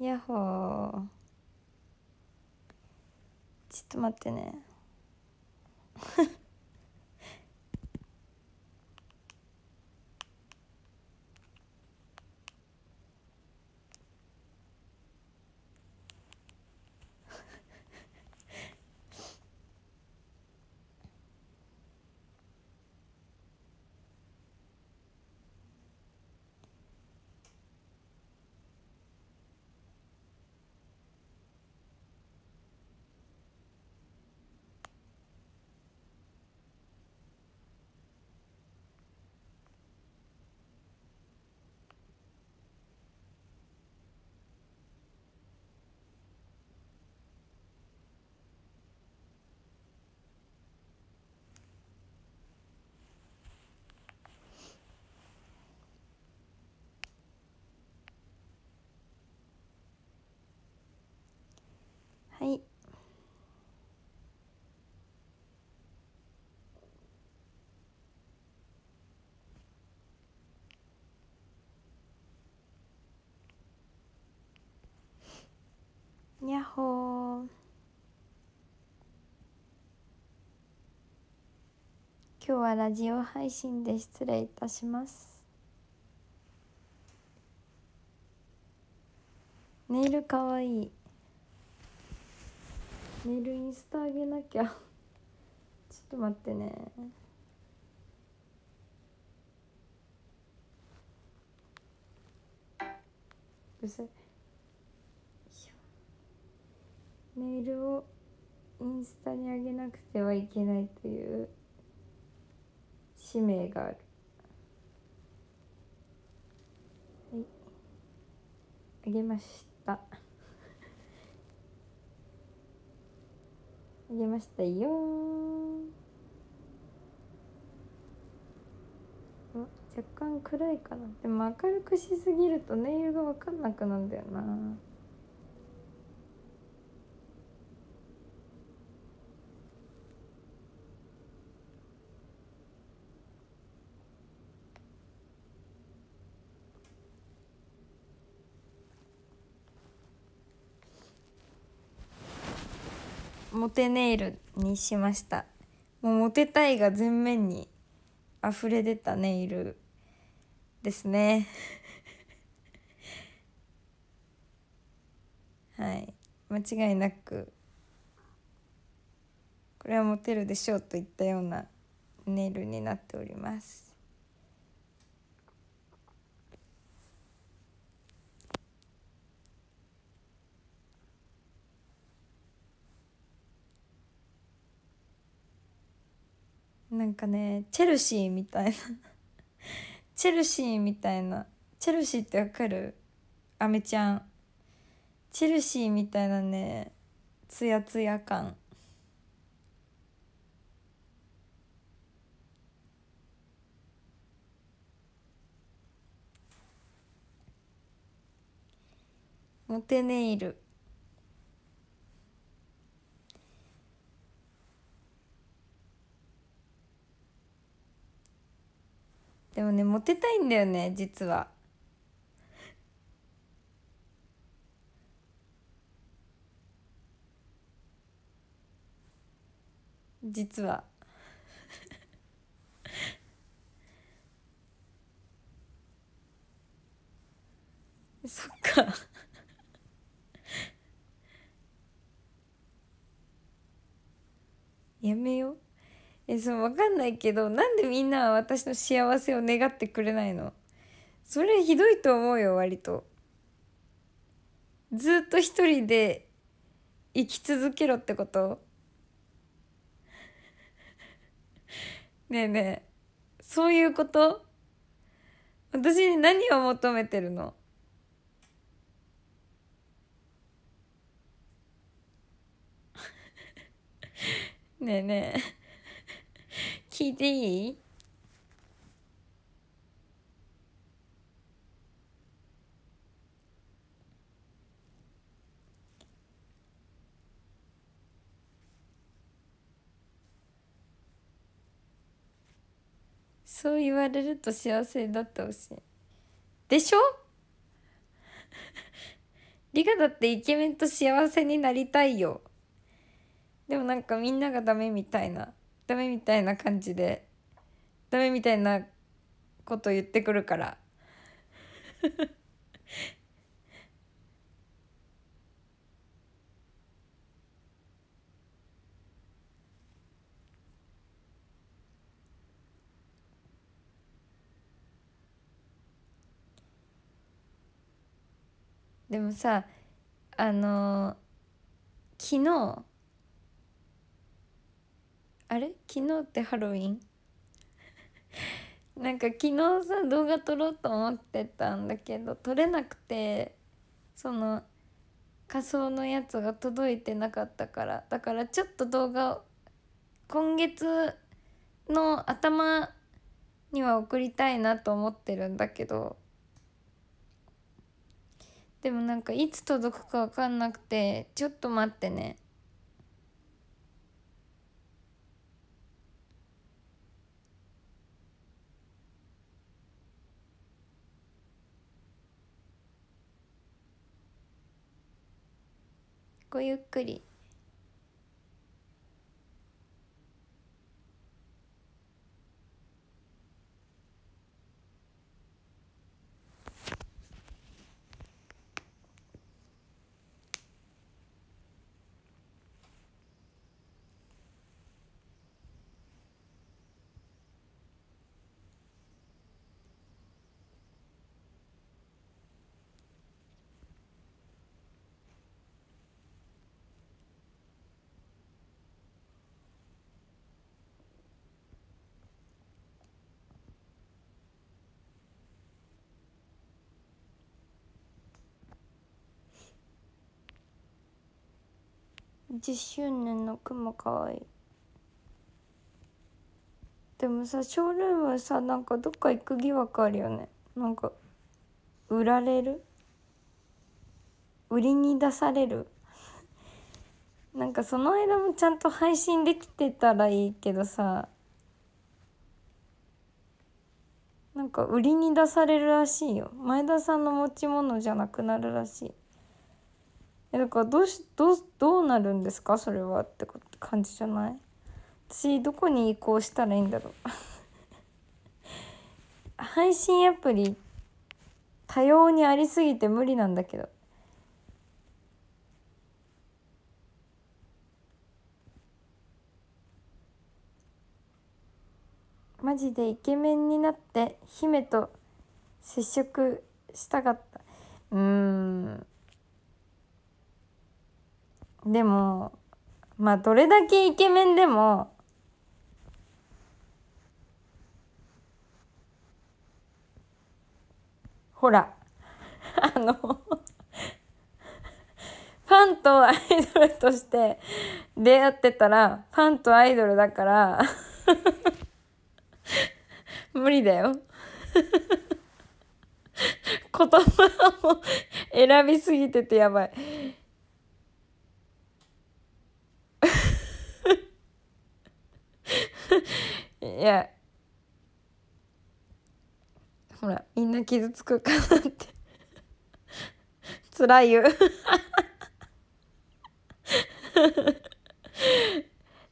やっほーちょっと待ってね はいやっほー今日はラジオ配信で失礼いたしますネイルかわいいメールインスタあげなきゃ ちょっと待ってねうさメールをインスタにあげなくてはいけないという使命があるはいあげましたあげましたよ若干暗いかなでも明るくしすぎるとネイルが分かんなくなるんだよなモテネイルにしましたもうモテたいが前面に溢れ出たネイルですね はい間違いなくこれはモテるでしょうといったようなネイルになっておりますなんかねチェルシーみたいな チェルシーみたいなチェルシーってわかるアメちゃんチェルシーみたいなねツヤツヤ感モテネイルでもねモテたいんだよね実は。実は そっかやめようえそう分かんないけどなんでみんなは私の幸せを願ってくれないのそれひどいと思うよ割と。ずっと一人で生き続けろってこと ねえねえそういうこと私に何を求めてるの ねえねえ聞いていいそう言われると幸せになってほしい。でしょ リカだってイケメンと幸せになりたいよ。でもなんかみんながダメみたいな。ダメみたいな感じでダメみたいなこと言ってくるからでもさあのー、昨日あれ昨日ってハロウィン なんか昨日さ動画撮ろうと思ってたんだけど撮れなくてその仮装のやつが届いてなかったからだからちょっと動画今月の頭には送りたいなと思ってるんだけどでもなんかいつ届くか分かんなくてちょっと待ってね。ごゆっくり。10周年の雲マかわいいでもさショールームさなんかどっか行く疑惑あるよねなんか売られる売りに出されるなんかその間もちゃんと配信できてたらいいけどさなんか売りに出されるらしいよ前田さんの持ち物じゃなくなるらしいえだからどうしどうどうなるんですかそれはって感じじゃない私どこに移行したらいいんだろう 配信アプリ多様にありすぎて無理なんだけどマジでイケメンになって姫と接触したかったうーんでもまあどれだけイケメンでもほら あのファンとアイドルとして出会ってたらファンとアイドルだから 無理だよ 言葉を選びすぎててやばい。いやほらみんな傷つくかなって辛いよ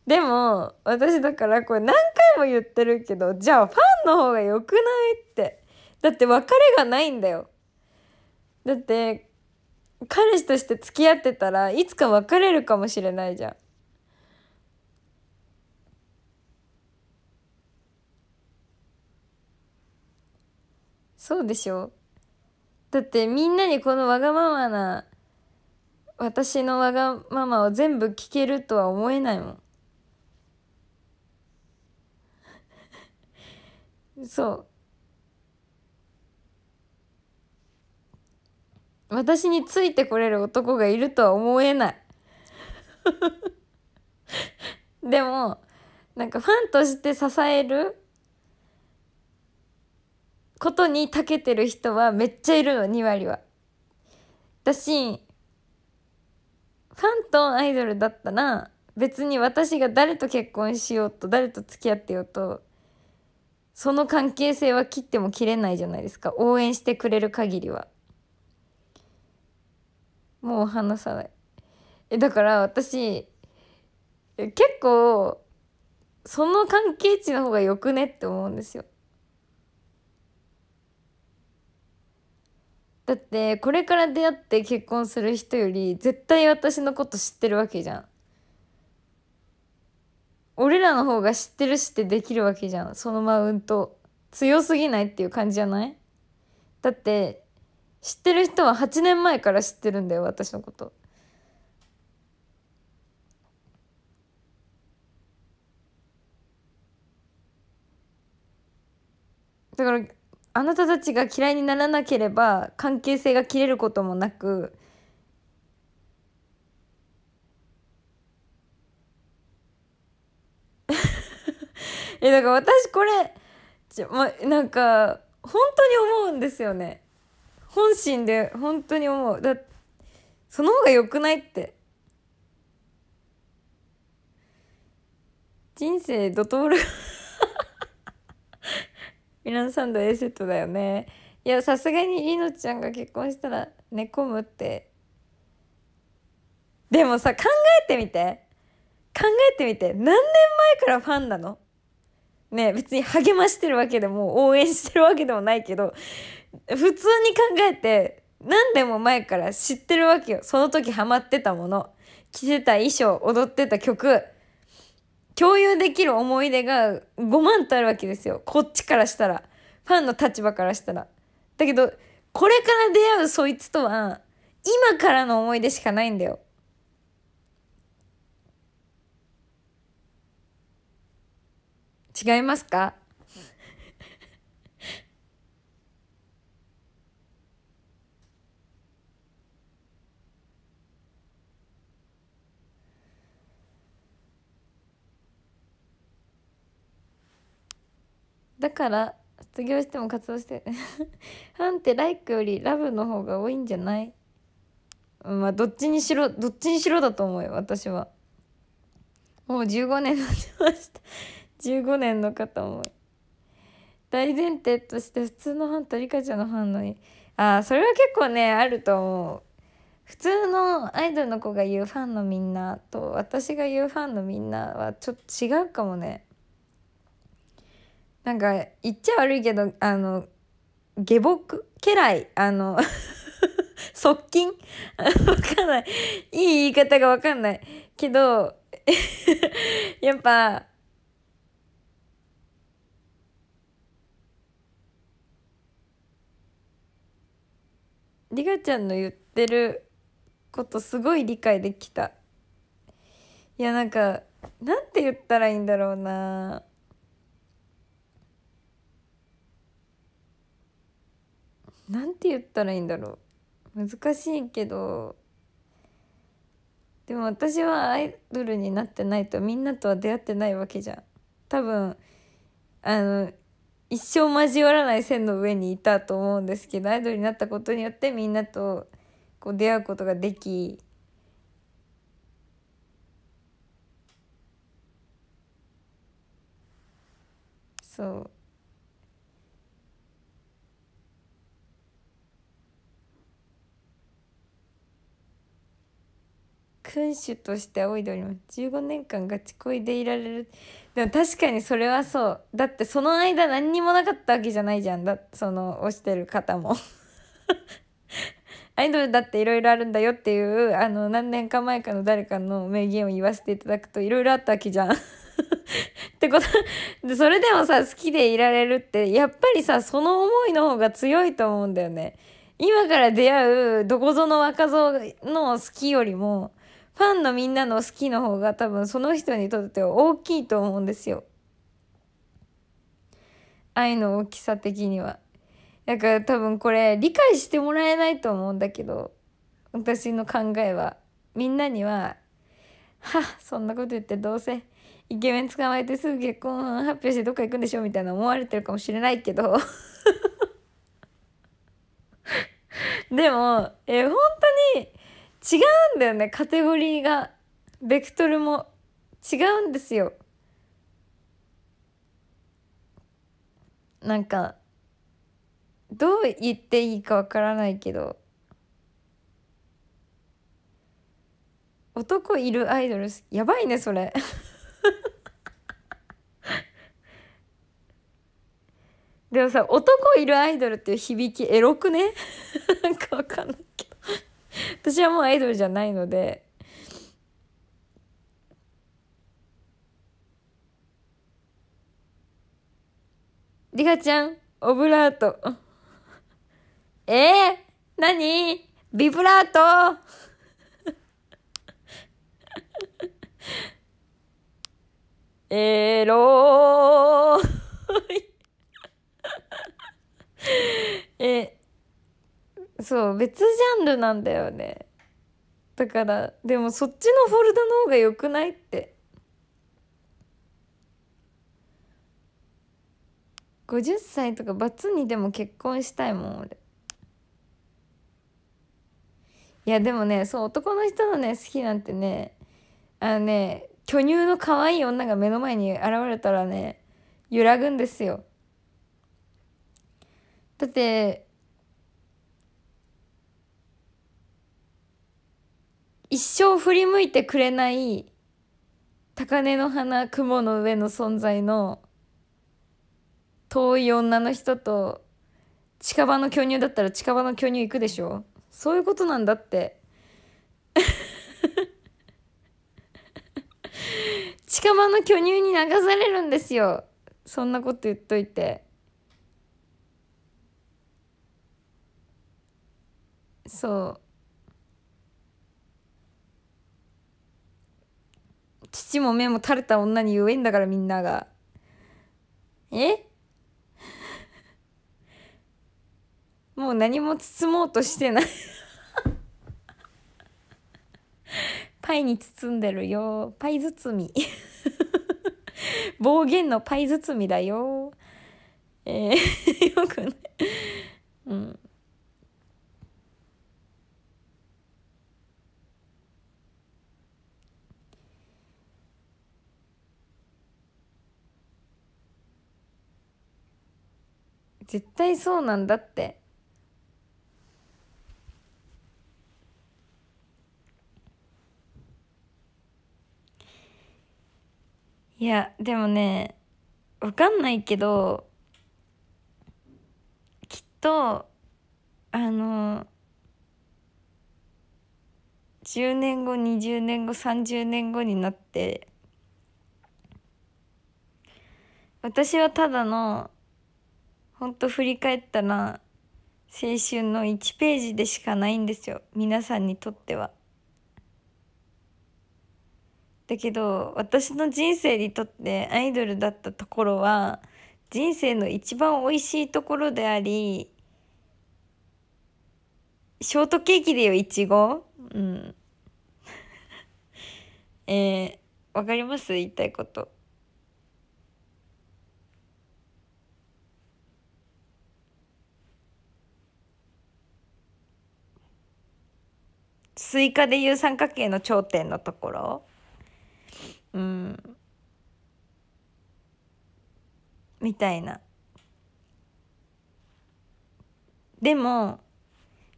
でも私だからこれ何回も言ってるけどじゃあファンの方が良くないってだって別れがないんだよだって彼氏として付き合ってたらいつか別れるかもしれないじゃんそうでしょだってみんなにこのわがままな私のわがままを全部聞けるとは思えないもん そう私についてこれる男がいるとは思えない でもなんかファンとして支えることに長けてる人はめっちゃいるの2割は。だしファンとアイドルだったら別に私が誰と結婚しようと誰と付き合ってようとその関係性は切っても切れないじゃないですか応援してくれる限りは。もう話さない。えだから私結構その関係値の方がよくねって思うんですよ。だってこれから出会って結婚する人より絶対私のこと知ってるわけじゃん俺らの方が知ってるしってできるわけじゃんそのマウント強すぎないっていう感じじゃないだって知ってる人は8年前から知ってるんだよ私のことだからあなたたちが嫌いにならなければ関係性が切れることもなく えだから私これちょ、ま、なんか本当に思うんですよね本心で本当に思うだその方が良くないって人生ドトールミラノサンド A セットだよねいやさすがにりのちゃんが結婚したら寝込むってでもさ考えてみて考えてみて何年前からファンなのね別に励ましてるわけでも応援してるわけでもないけど普通に考えて何年も前から知ってるわけよその時ハマってたもの着てた衣装踊ってた曲共有できる思い出が5万とあるわけですよこっちからしたらファンの立場からしたらだけどこれから出会うそいつとは今からの思い出しかないんだよ違いますかだから卒業しても活動して ファンってライクよりラブの方が多いんじゃないまあどっちにしろどっちにしろだと思うよ私はもう15年経ちました15 年の方も大前提として普通のファンとリカちゃんのファンのああそれは結構ねあると思う普通のアイドルの子が言うファンのみんなと私が言うファンのみんなはちょっと違うかもねなんか言っちゃ悪いけどあの下僕家来あの 側近分 かんないいい言い方が分かんないけど やっぱリガちゃんの言ってることすごい理解できたいやなんかなんて言ったらいいんだろうなんて言ったらいいんだろう難しいけどでも私はアイドルになってないとみんなとは出会ってないわけじゃん多分あの一生交わらない線の上にいたと思うんですけどアイドルになったことによってみんなとこう出会うことができそう君主として仰いでおります15年間ガチ恋でいられるでも確かにそれはそうだってその間何にもなかったわけじゃないじゃんだその推してる方も アイドルだっていろいろあるんだよっていうあの何年か前かの誰かの名言を言わせていただくといろいろあったわけじゃん ってことでそれでもさ好きでいられるってやっぱりさその思いの方が強いと思うんだよね。今から出会うどこぞの若造の好きよりもファンのみんなの好きの方が多分その人にとっては大きいと思うんですよ。愛の大きさ的には。だから多分これ理解してもらえないと思うんだけど私の考えはみんなには「はそんなこと言ってどうせイケメン捕まえてすぐ結婚発表してどっか行くんでしょ」みたいな思われてるかもしれないけど でもえ本当に違うんだよねカテゴリーがベクトルも違うんですよなんかどう言っていいかわからないけど男いるアイドルやばいねそれ でもさ男いるアイドルっていう響きエロくね なんかわかんない 私はもうアイドルじゃないのでリカちゃんオブラートえ えー、何ビブラート エローえそう別ジャンルなんだよねだからでもそっちのフォルダの方が良くないって50歳とかバにでも結婚したいもん俺いやでもねそう男の人のね好きなんてねあのね巨乳の可愛い女が目の前に現れたらね揺らぐんですよだって一生振り向いてくれない高根の花雲の上の存在の遠い女の人と近場の巨乳だったら近場の巨乳行くでしょそういうことなんだって 近場の巨乳に流されるんですよそんなこと言っといてそう父も目も垂れた女に言えんだからみんなが。えもう何も包もうとしてないパイに包んでるよ。パイ包み暴言のパイ包みだよ。えーよくない。うん。絶対そうなんだっていやでもねわかんないけどきっとあの10年後20年後30年後になって私はただの本当振り返ったら青春の1ページでしかないんですよ皆さんにとっては。だけど私の人生にとってアイドルだったところは人生の一番美味しいところでありショートケーキでよいちごうん えー、わかります言いたいことスイカでいう三角形の頂点のところうんみたいなでも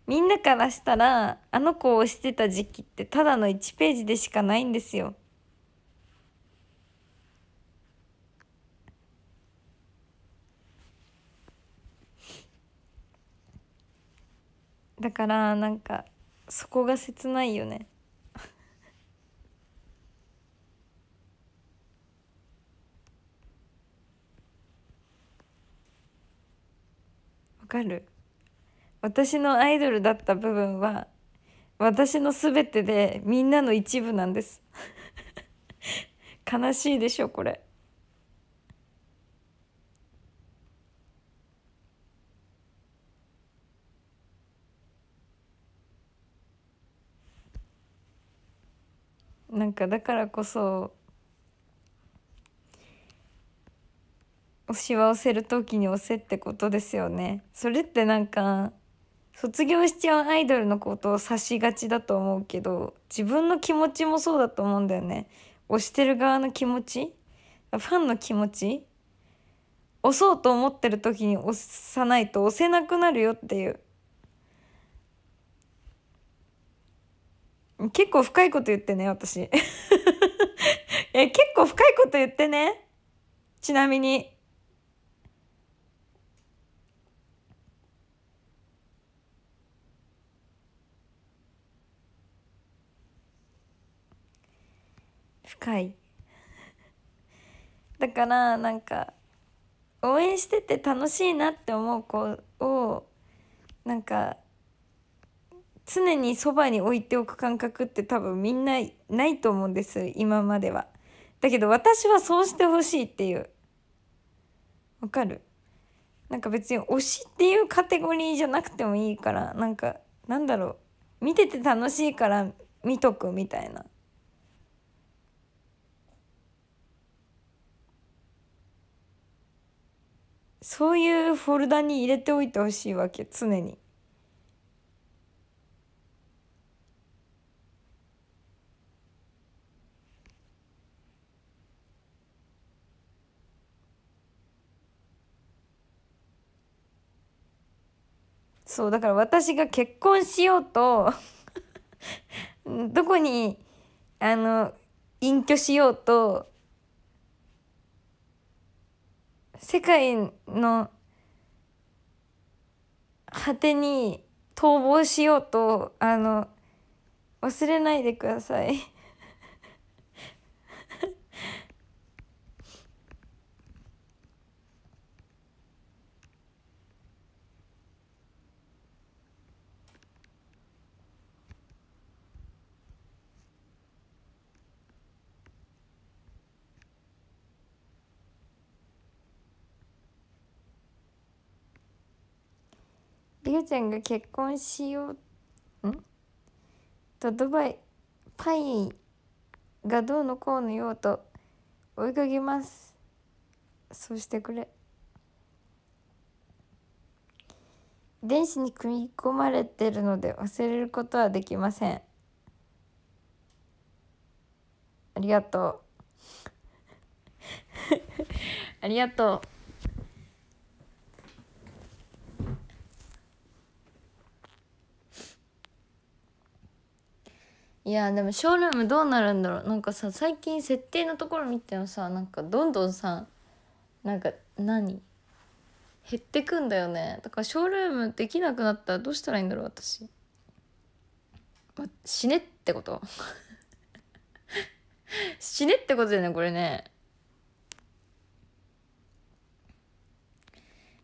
みんなからしたらあの子をしてた時期ってただの1ページでしかないんですよだからなんかそこが切ないよね わかる私のアイドルだった部分は私の全てでみんなの一部なんです 悲しいでしょこれ。かだからこそしわせる時に押せってことですよねそれってなんか卒業しちゃうアイドルのことを指しがちだと思うけど自分の気持ちもそうだと思うんだよね押してる側の気持ちファンの気持ち押そうと思ってる時に押さないと押せなくなるよっていう結構深いこと言ってね、私。え、結構深いこと言ってね。ちなみに。深い。だから、なんか、応援してて楽しいなって思う子を、なんか、常にそばに置いておく感覚って多分みんなないと思うんです今までは。だけど私はそうしてほしいっていう。わかるなんか別に推しっていうカテゴリーじゃなくてもいいからなんかなんだろう見てて楽しいから見とくみたいな。そういうフォルダに入れておいてほしいわけ常に。そうだから私が結婚しようと どこにあの隠居しようと世界の果てに逃亡しようとあの忘れないでください。ゆちゃんが結婚しようんとドバイパイがどうのこうのようと追いかけますそうしてくれ電子に組み込まれてるので忘れることはできませんありがとう ありがとういやでもショールームどうなるんだろうなんかさ最近設定のところ見てもさなんかどんどんさなんか何減ってくんだよねだからショールームできなくなったらどうしたらいいんだろう私、ま、死ねってこと 死ねってことだよねこれね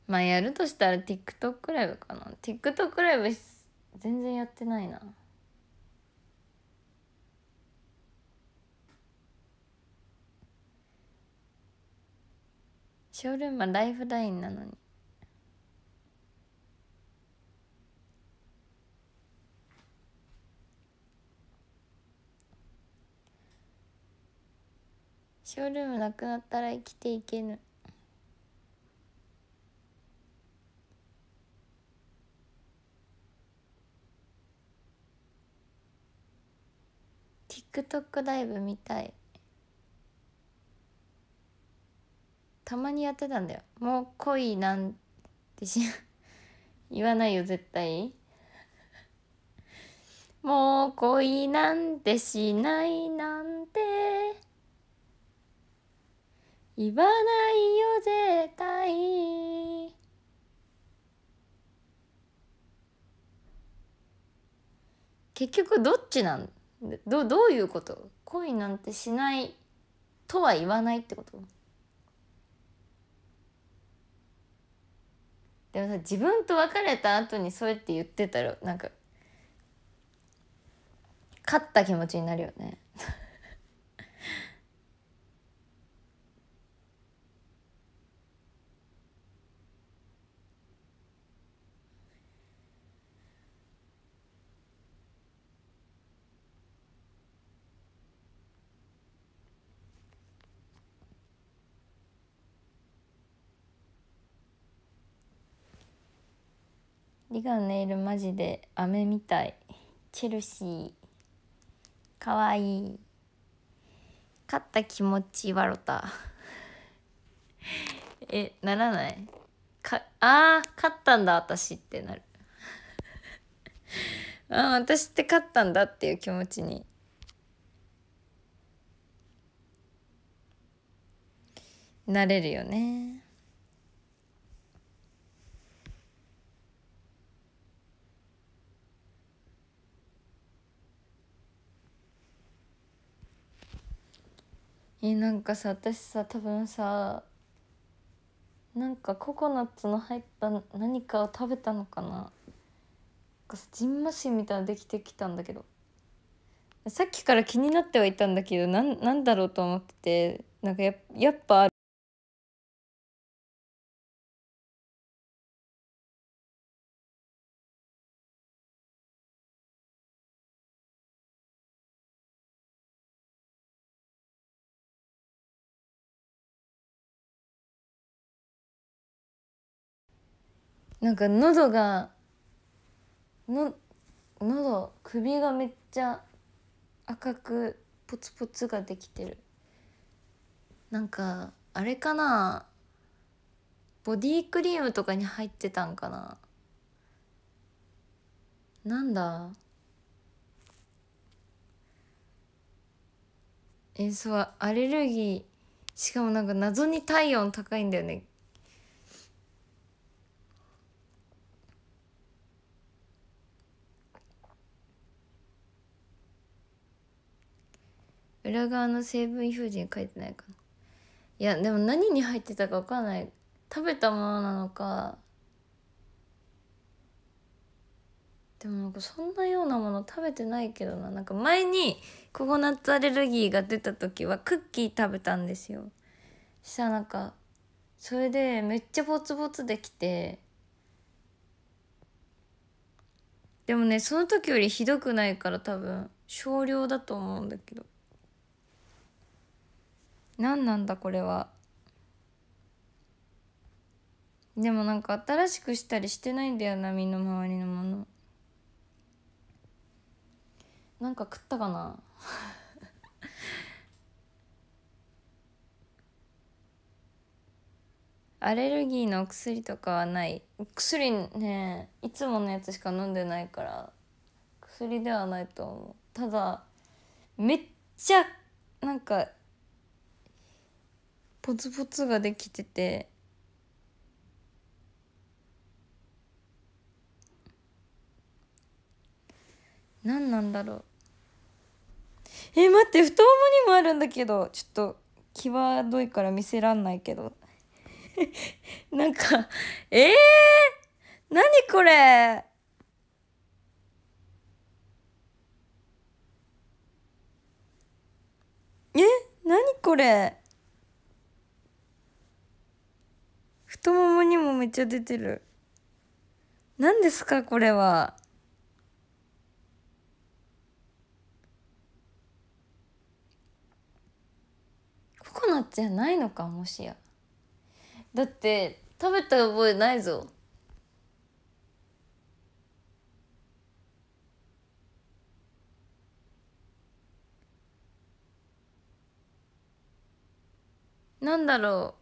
まあやるとしたら TikTok ライブかな TikTok ライブ全然やってないなショールームはライフラインなのにショールームなくなったら生きていけぬティックトックライブ見たいたまにやってたんだよもう恋なんてし言わないよ絶対 もう恋なんてしないなんて言わないよ絶対結局どっちなんどどういうこと恋なんてしないとは言わないってことでもさ自分と別れた後にそうやって言ってたらなんか勝った気持ちになるよねリガネイルマジで飴みたいチェルシーかわいい勝った気持ちろた えならないかあー勝ったんだ私ってなる あ私って勝ったんだっていう気持ちになれるよね。えなんかさ私さ多分さなんかココナッツの入った何かを食べたのかななんかさジンマみたいなのできてきたんだけどさっきから気になってはいたんだけどなんなんだろうと思っててなんかややっぱあるなんか喉がの喉首がめっちゃ赤くポツポツができてるなんかあれかなボディークリームとかに入ってたんかななんだえそうアレルギーしかもなんか謎に体温高いんだよね裏側の成分表示に書いてないかないやでも何に入ってたか分かんない食べたものなのかでもなんかそんなようなもの食べてないけどななんか前にココナッツアレルギーが出た時はクッキー食べたんですよしたらなんかそれでめっちゃボツボツできてでもねその時よりひどくないから多分少量だと思うんだけど何なんだこれはでもなんか新しくしたりしてないんだよな身の回りのものなんか食ったかな アレルギーの薬とかはない薬ねいつものやつしか飲んでないから薬ではないと思うただめっちゃなんかポツポツができてて何なんだろうえ待って太ももにもあるんだけどちょっと際どいから見せらんないけど なんかええー、何これえ何これ太ももにもめっちゃ出てる何ですかこれはココナッツじゃないのかもしやだって食べた覚えないぞなんだろう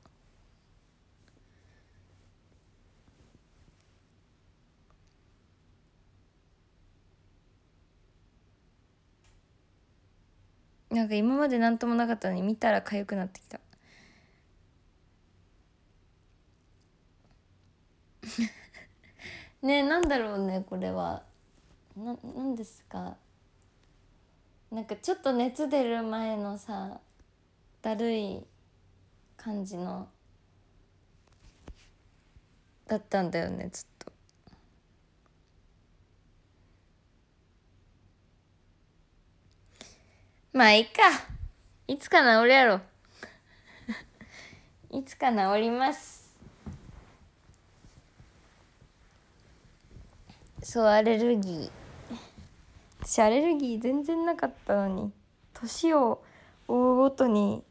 なんか今まで何ともなかったのに見たら痒くなってきた ねなんだろうねこれはななんですかなんかちょっと熱出る前のさだるい感じのだったんだよねちまあいいか。いつか治るやろ。いつか治ります。そう、アレルギー。私、アレルギー全然なかったのに、年を追うごとに、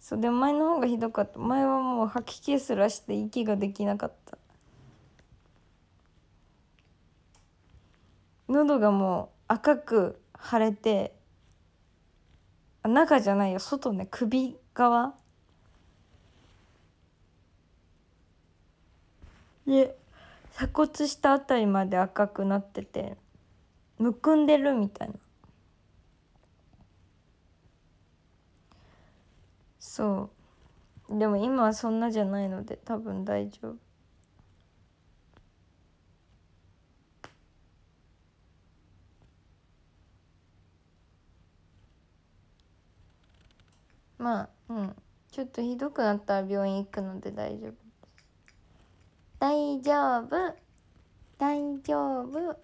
そう、でも前の方がひどかった。前はもう吐き気すらして息ができなかった。喉がもう赤く腫れて中じゃないよ外ね首側で鎖骨下あたりまで赤くなっててむくんでるみたいなそうでも今はそんなじゃないので多分大丈夫まあうんちょっとひどくなったら病院行くので大丈夫大丈夫大丈夫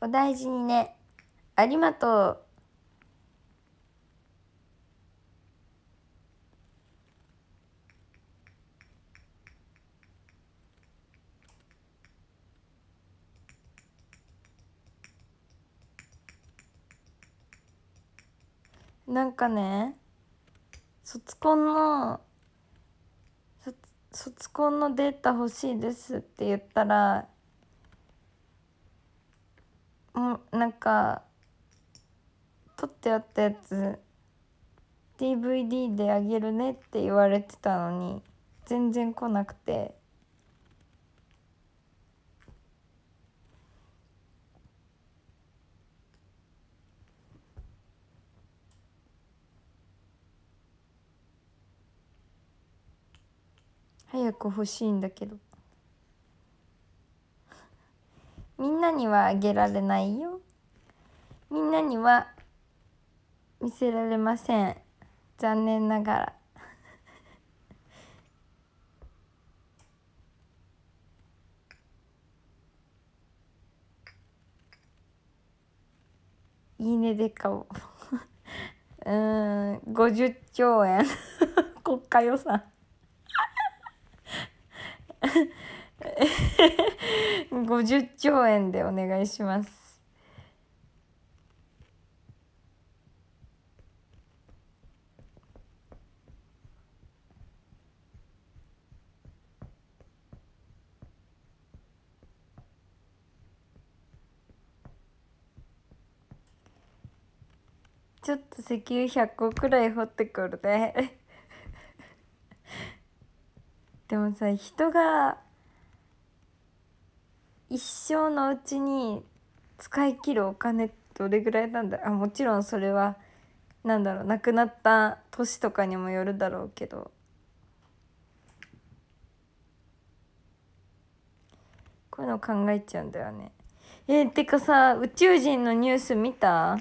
お大事にねありがとうなんかね卒婚の卒卒婚のデータ欲しいですって言ったらもなんか取ってあったやつ DVD であげるねって言われてたのに全然来なくて。早く欲しいんだけどみんなにはあげられないよみんなには見せられません残念ながらいいねで顔」も うん50兆円国家予算50兆円でお願いします。ちょっと石油100個くらい掘ってくるね。でもさ人が一生のうちに使い切るお金どれぐらいなんだあもちろんそれはなんだろう亡くなった年とかにもよるだろうけどこういうの考えちゃうんだよね。えー、てかさ宇宙人のニュース見た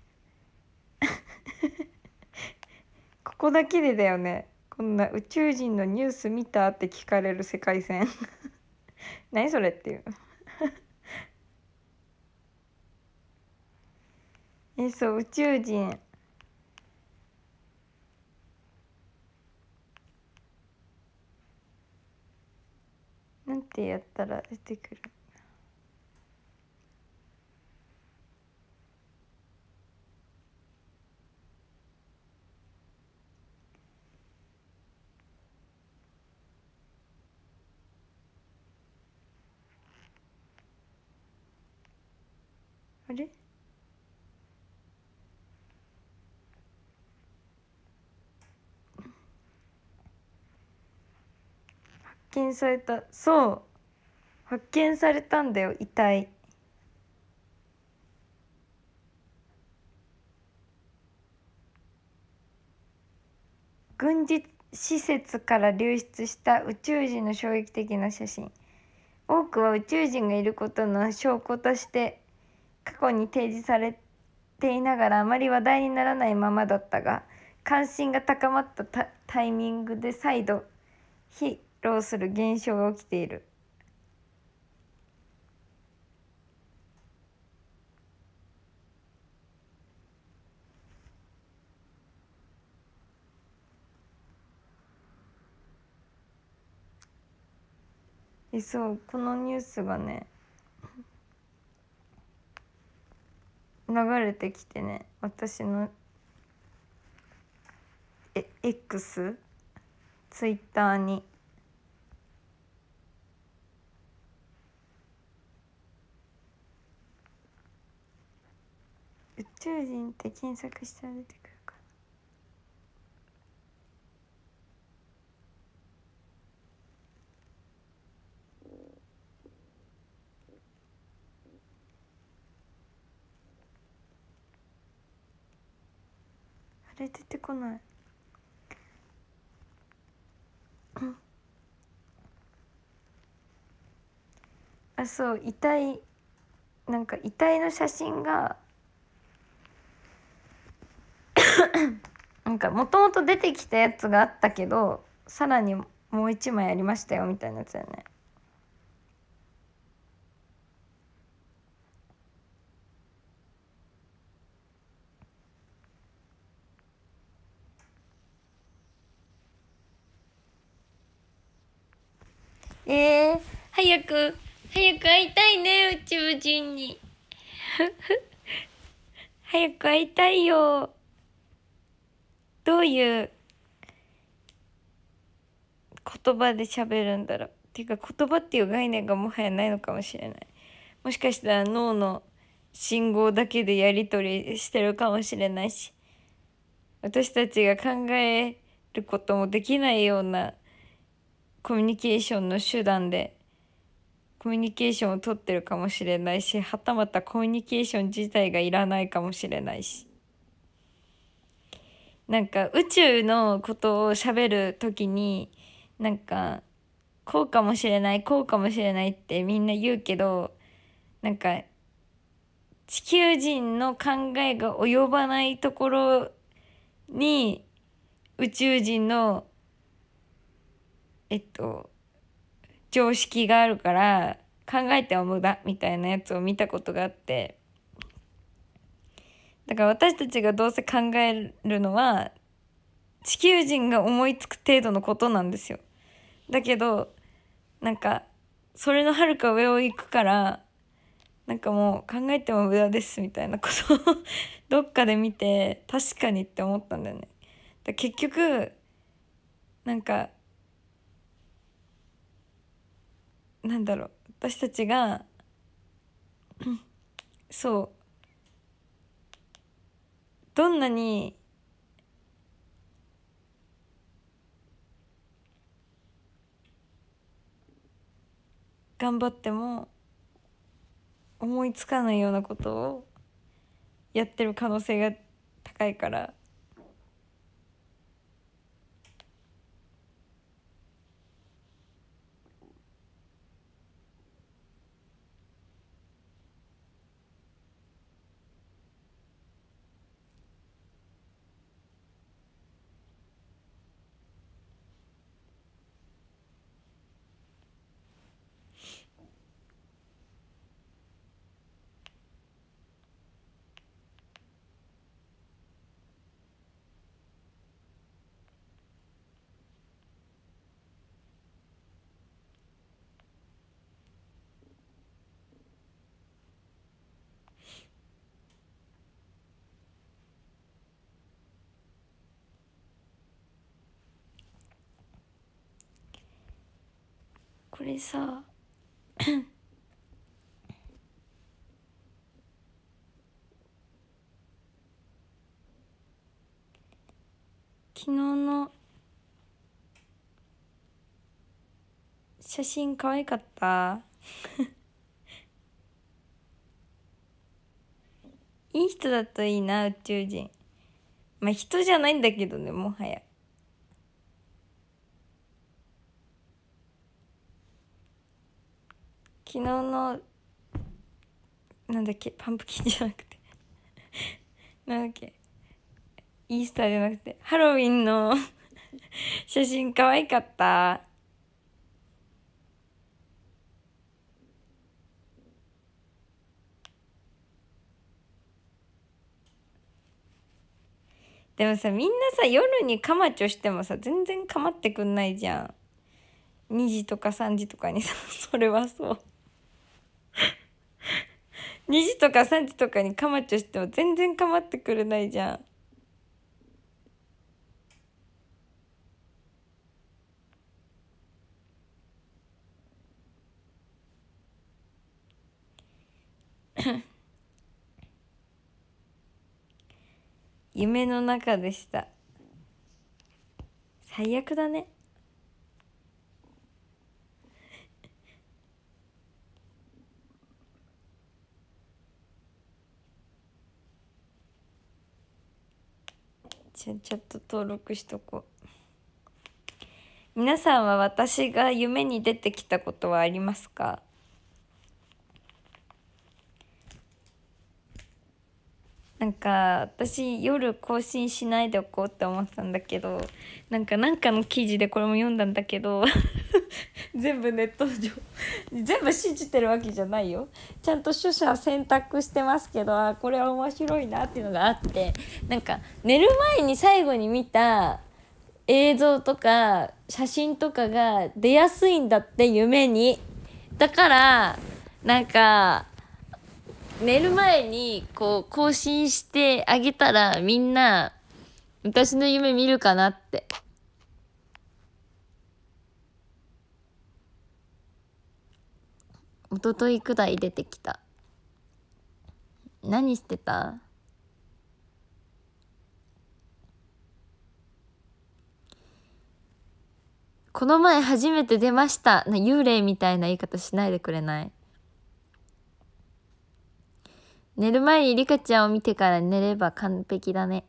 ここだけでだよね。こんな宇宙人のニュース見たって聞かれる世界線 何それっていう えそう宇宙人なんてやったら出てくるあれ発見されたそう発見されたんだよ遺体。軍事施設から流出した宇宙人の衝撃的な写真多くは宇宙人がいることの証拠として過去に提示されていながらあまり話題にならないままだったが関心が高まったタイミングで再度披露する現象が起きている。そうこのニュースがね流れてきてね私のえ X ツイッターに。宇宙人って検索したら出てあれ出てこないあそう遺体なんか遺体の写真が なんかもともと出てきたやつがあったけどさらにもう一枚ありましたよみたいなやつだよね。早く、早く会いたいね、宇宙人に。早く会いたいよ。どういう言葉で喋るんだろう。ていうか言葉っていう概念がもはやないのかもしれない。もしかしたら脳の信号だけでやり取りしてるかもしれないし、私たちが考えることもできないようなコミュニケーションの手段でコミュニケーションをとってるかもしれないしはたまたコミュニケーション自体がいらないかもしれないしなんか宇宙のことを喋る時になんかこうかもしれないこうかもしれないってみんな言うけどなんか地球人の考えが及ばないところに宇宙人のえっと常識があるから考えては無駄みたいなやつを見たことがあってだから私たちがどうせ考えるのは地球人が思いつく程度のことなんですよだけどなんかそれのはるか上を行くからなんかもう考えても無駄ですみたいなことを どっかで見て確かにって思ったんだよね。だ結局なんかなんだろう私たちがそうどんなに頑張っても思いつかないようなことをやってる可能性が高いかられさ 昨日の写真可愛かった いい人だといいな宇宙人まあ人じゃないんだけどねもはや昨日のなんだっけパンプキンじゃなくて なんだっけイースターじゃなくてハロウィンの 写真可愛かったでもさみんなさ夜にカマチョしてもさ全然かまってくんないじゃん2時とか3時とかにさ それはそう2時とか3時とかにかまっちょしても全然かまってくれないじゃん。夢の中でした最悪だねじゃちょっと登録しとこう皆さんは私が夢に出てきたことはありますかなんか私夜更新しないでおこうって思ったんだけどなんかなんかの記事でこれも読んだんだけど 全部ネット上全部信じてるわけじゃないよちゃんと取捨選択してますけどあこれは面白いなっていうのがあってなんか寝る前に最後に見た映像とか写真とかが出やすいんだって夢にだからなんか寝る前にこう更新してあげたらみんな私の夢見るかなって。一昨日くらい出てきた何してたこの前初めて出ましたな幽霊みたいな言い方しないでくれない寝る前にリカちゃんを見てから寝れば完璧だね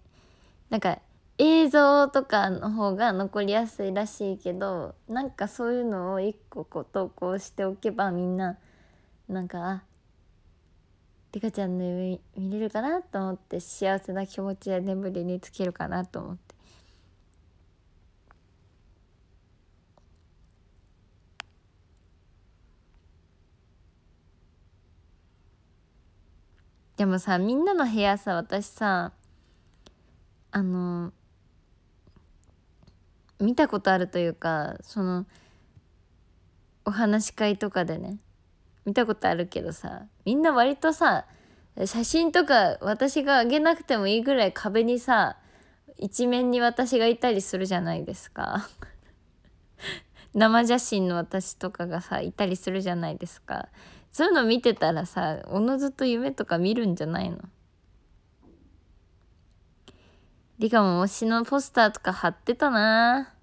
なんか映像とかの方が残りやすいらしいけどなんかそういうのを一個こう投稿しておけばみんななんかあリカちゃんの夢見れるかなと思って幸せな気持ちで眠りにつけるかなと思ってでもさみんなの部屋さ私さあの見たことあるというかそのお話し会とかでね見たことあるけどさみんな割とさ写真とか私があげなくてもいいぐらい壁にさ一面に私がいたりするじゃないですか 生写真の私とかがさいたりするじゃないですかそういうの見てたらさおのずと夢とか見るんじゃないのリカも推しのポスターとか貼ってたな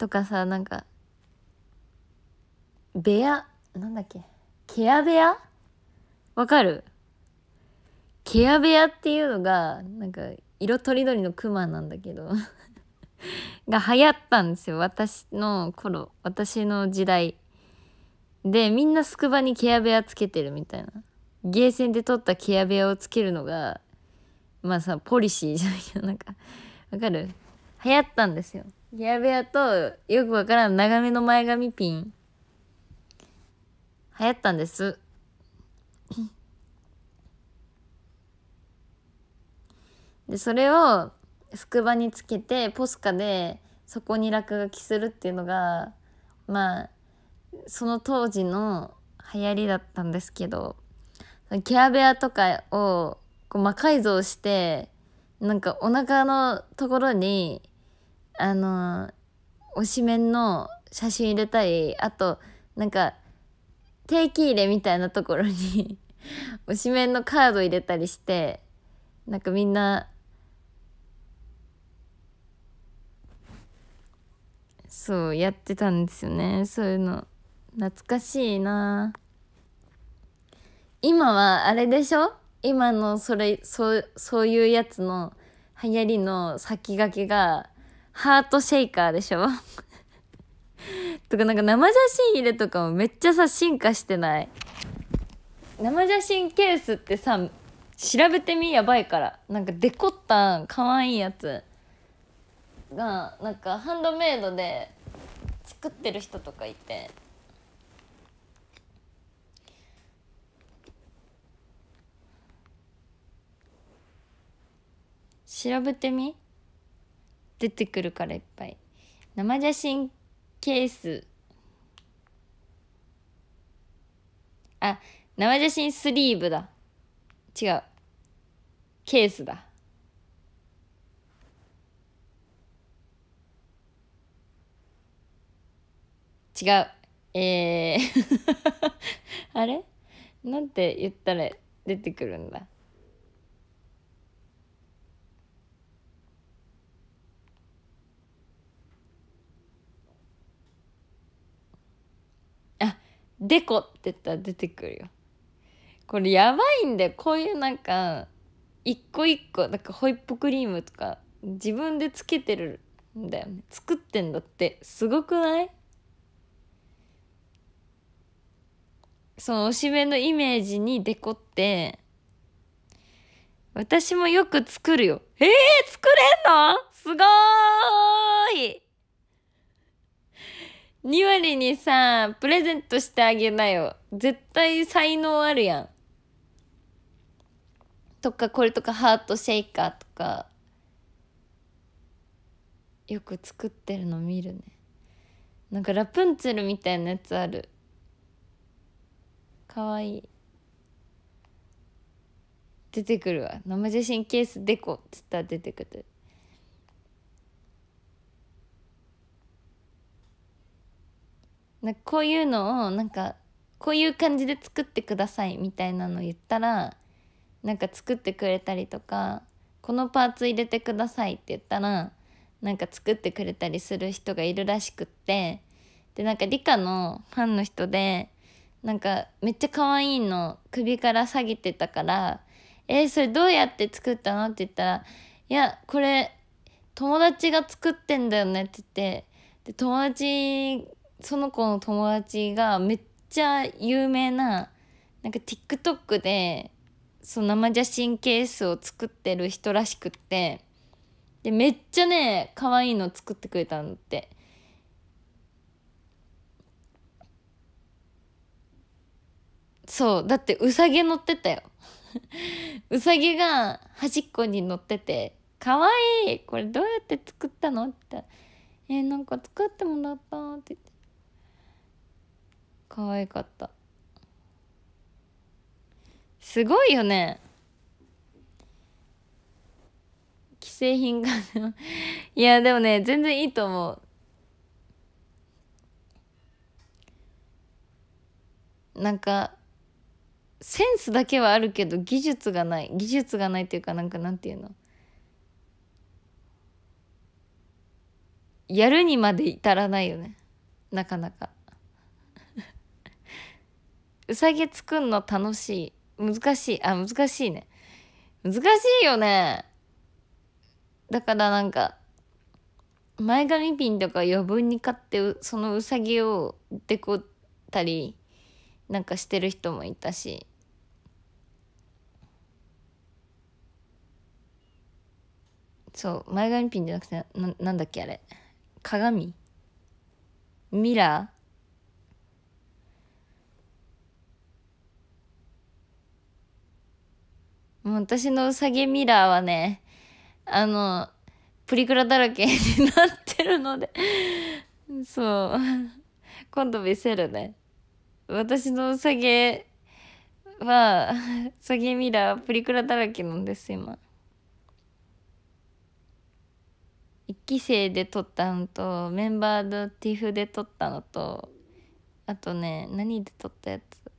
とかさなんか部屋なんだっけケア部屋わかるケア部屋っていうのがなんか色とりどりのクマなんだけど が流行ったんですよ私の頃私の時代でみんなスクバにケア部屋つけてるみたいなゲーセンで撮ったケア部屋をつけるのがまあさポリシーじゃないけどなんかわかる流行ったんですよギャベ部屋とよくわからん長めの前髪ピン流行ったんです でそれを宿場につけてポスカでそこに落書きするっていうのがまあその当時の流行りだったんですけどケアベアとかをこう魔改造してなんかお腹のところにあの推しメンの写真入れたりあとなんか定期入れみたいなところに 推しメンのカード入れたりしてなんかみんなそうやってたんですよねそういうの懐かしいな今はあれでしょ今のそれそうそういうやつの流行りの先駆けがハートシェイカーでしょ とかなんか生写真入れとかもめっちゃさ進化してない生写真ケースってさ調べてみやばいからなんかデコったんかわいいやつがなんかハンドメイドで作ってる人とかいて調べてみ出てくるからいっぱい生写真ケースあ生写真スリーブだ違うケースだ違うえー あれなんて言ったら出てくるんだデコって言ったら出てくるよ。これやばいんだよ。こういうなんか、一個一個、なんかホイップクリームとか、自分でつけてるんだよね。作ってんだって。すごくないそのおしめのイメージにデコって、私もよく作るよ。えー、作れんのすごーい2割にさ、プレゼントしてあげなよ。絶対才能あるやん。とか、これとか、ハートシェイカーとか、よく作ってるの見るね。なんかラプンツェルみたいなやつある。かわいい。出てくるわ。生写真ケースデコっつったら出てくる。なんかこういうのをなんかこういう感じで作ってくださいみたいなの言ったらなんか作ってくれたりとかこのパーツ入れてくださいって言ったらなんか作ってくれたりする人がいるらしくってでなんか理科のファンの人でなんかめっちゃ可愛いの首から下げてたから「えー、それどうやって作ったの?」って言ったら「いやこれ友達が作ってんだよね」って言ってで友達その子の友達がめっちゃ有名ななんか TikTok でその生写真ケースを作ってる人らしくってでめっちゃね可愛いの作ってくれたんだって。そうだってうさぎ乗ってたようさぎが端っこに乗ってて「かわいいこれどうやって作ったの?」って言ったら「えー、なんか作ってもらった」って言って可愛かったすごいよね既製品がいやでもね全然いいと思うなんかセンスだけはあるけど技術がない技術がないっていうかなんかなんていうのやるにまで至らないよねなかなか。うさぎ作んの楽しい。難しい。あ、難しいね。難しいよね。だからなんか、前髪ピンとか余分に買ってそのうさぎをデコったりなんかしてる人もいたしそう前髪ピンじゃなくてななんだっけあれ鏡ミラーもう私のうさぎミラーはね、あの、プリクラだらけになってるのでそう。今度見せるね。私のうさぎは、うさぎミラープリクラだらけなんです、今。1期生で撮ったのとメンバーの t i フ f で撮ったのとあとね何で撮ったやつ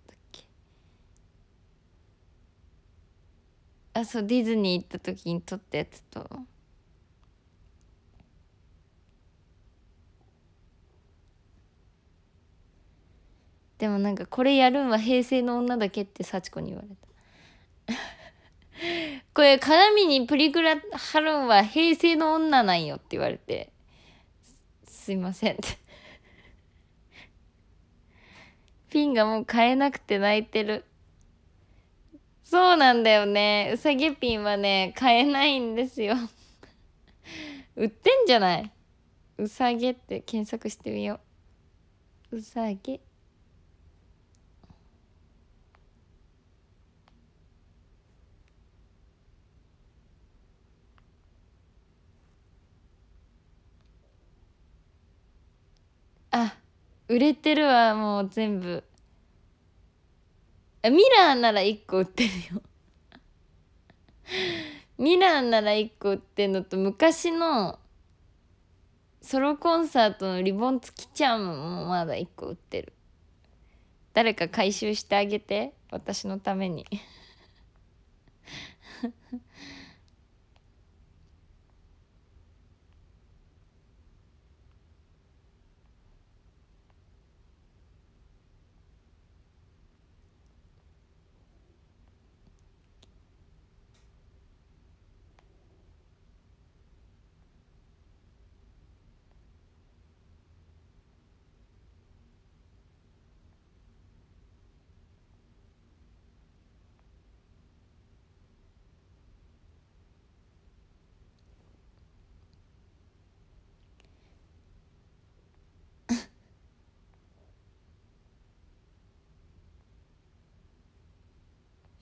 あそうディズニー行った時に撮ったやつとでもなんかこれやるんは平成の女だけって幸子に言われた これ鏡にプリクラ貼るんは平成の女なんよって言われてすいません ピンがもう買えなくて泣いてるそうなんだよねうさぎピンはね買えないんですよ売ってんじゃないうさぎって検索してみよううさぎ。あ売れてるわもう全部ミラーなら1個売ってるよミラーなら1個売ってんのと昔のソロコンサートのリボン付きチャームもまだ1個売ってる誰か回収してあげて私のために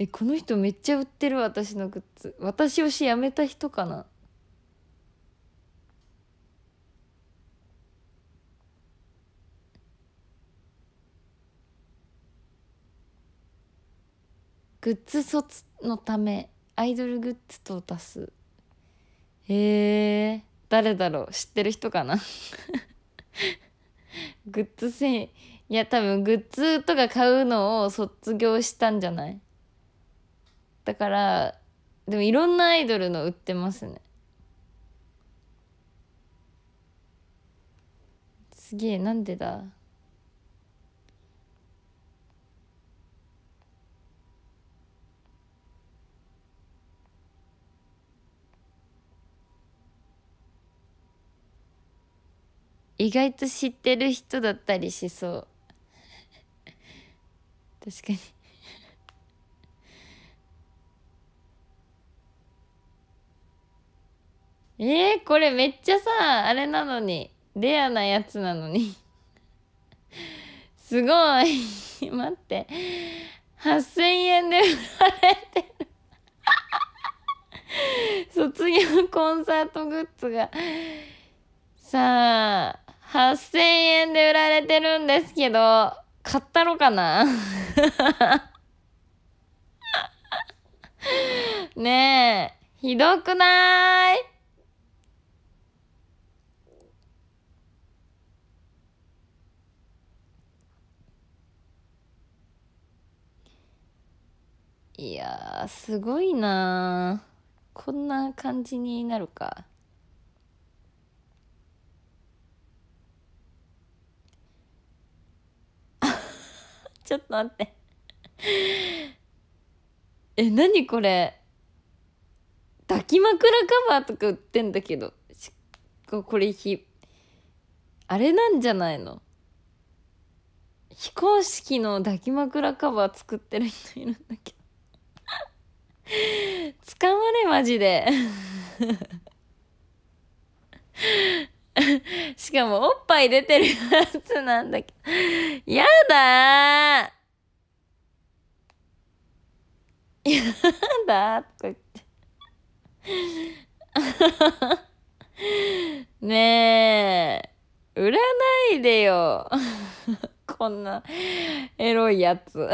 えこの人めっちゃ売ってる私のグッズ私推しやめた人かなグッズ卒のためアイドルグッズと出すへえ誰だろう知ってる人かな グッズせいや多分グッズとか買うのを卒業したんじゃないだからでもいろんなアイドルの売ってますねすげえなんでだ意外と知ってる人だったりしそう 確かにえー、これめっちゃさ、あれなのに、レアなやつなのにすごい待って。8000円で売られてる卒業コンサートグッズが、さあ、8000円で売られてるんですけど、買ったろかなねえ、ひどくないいやすごいなこんな感じになるか。ちょっと待ってえ、なにこれ。抱き枕カバーとか売ってんだけど。これひ、あれなんじゃないの非公式の抱き枕カバー作ってる人いるんだけど捕まれ、マジで。しかも、おっぱい出てるやつなんだけど。やだーやだーとか言って。ねえ、売らないでよ。こんなエロいやつ。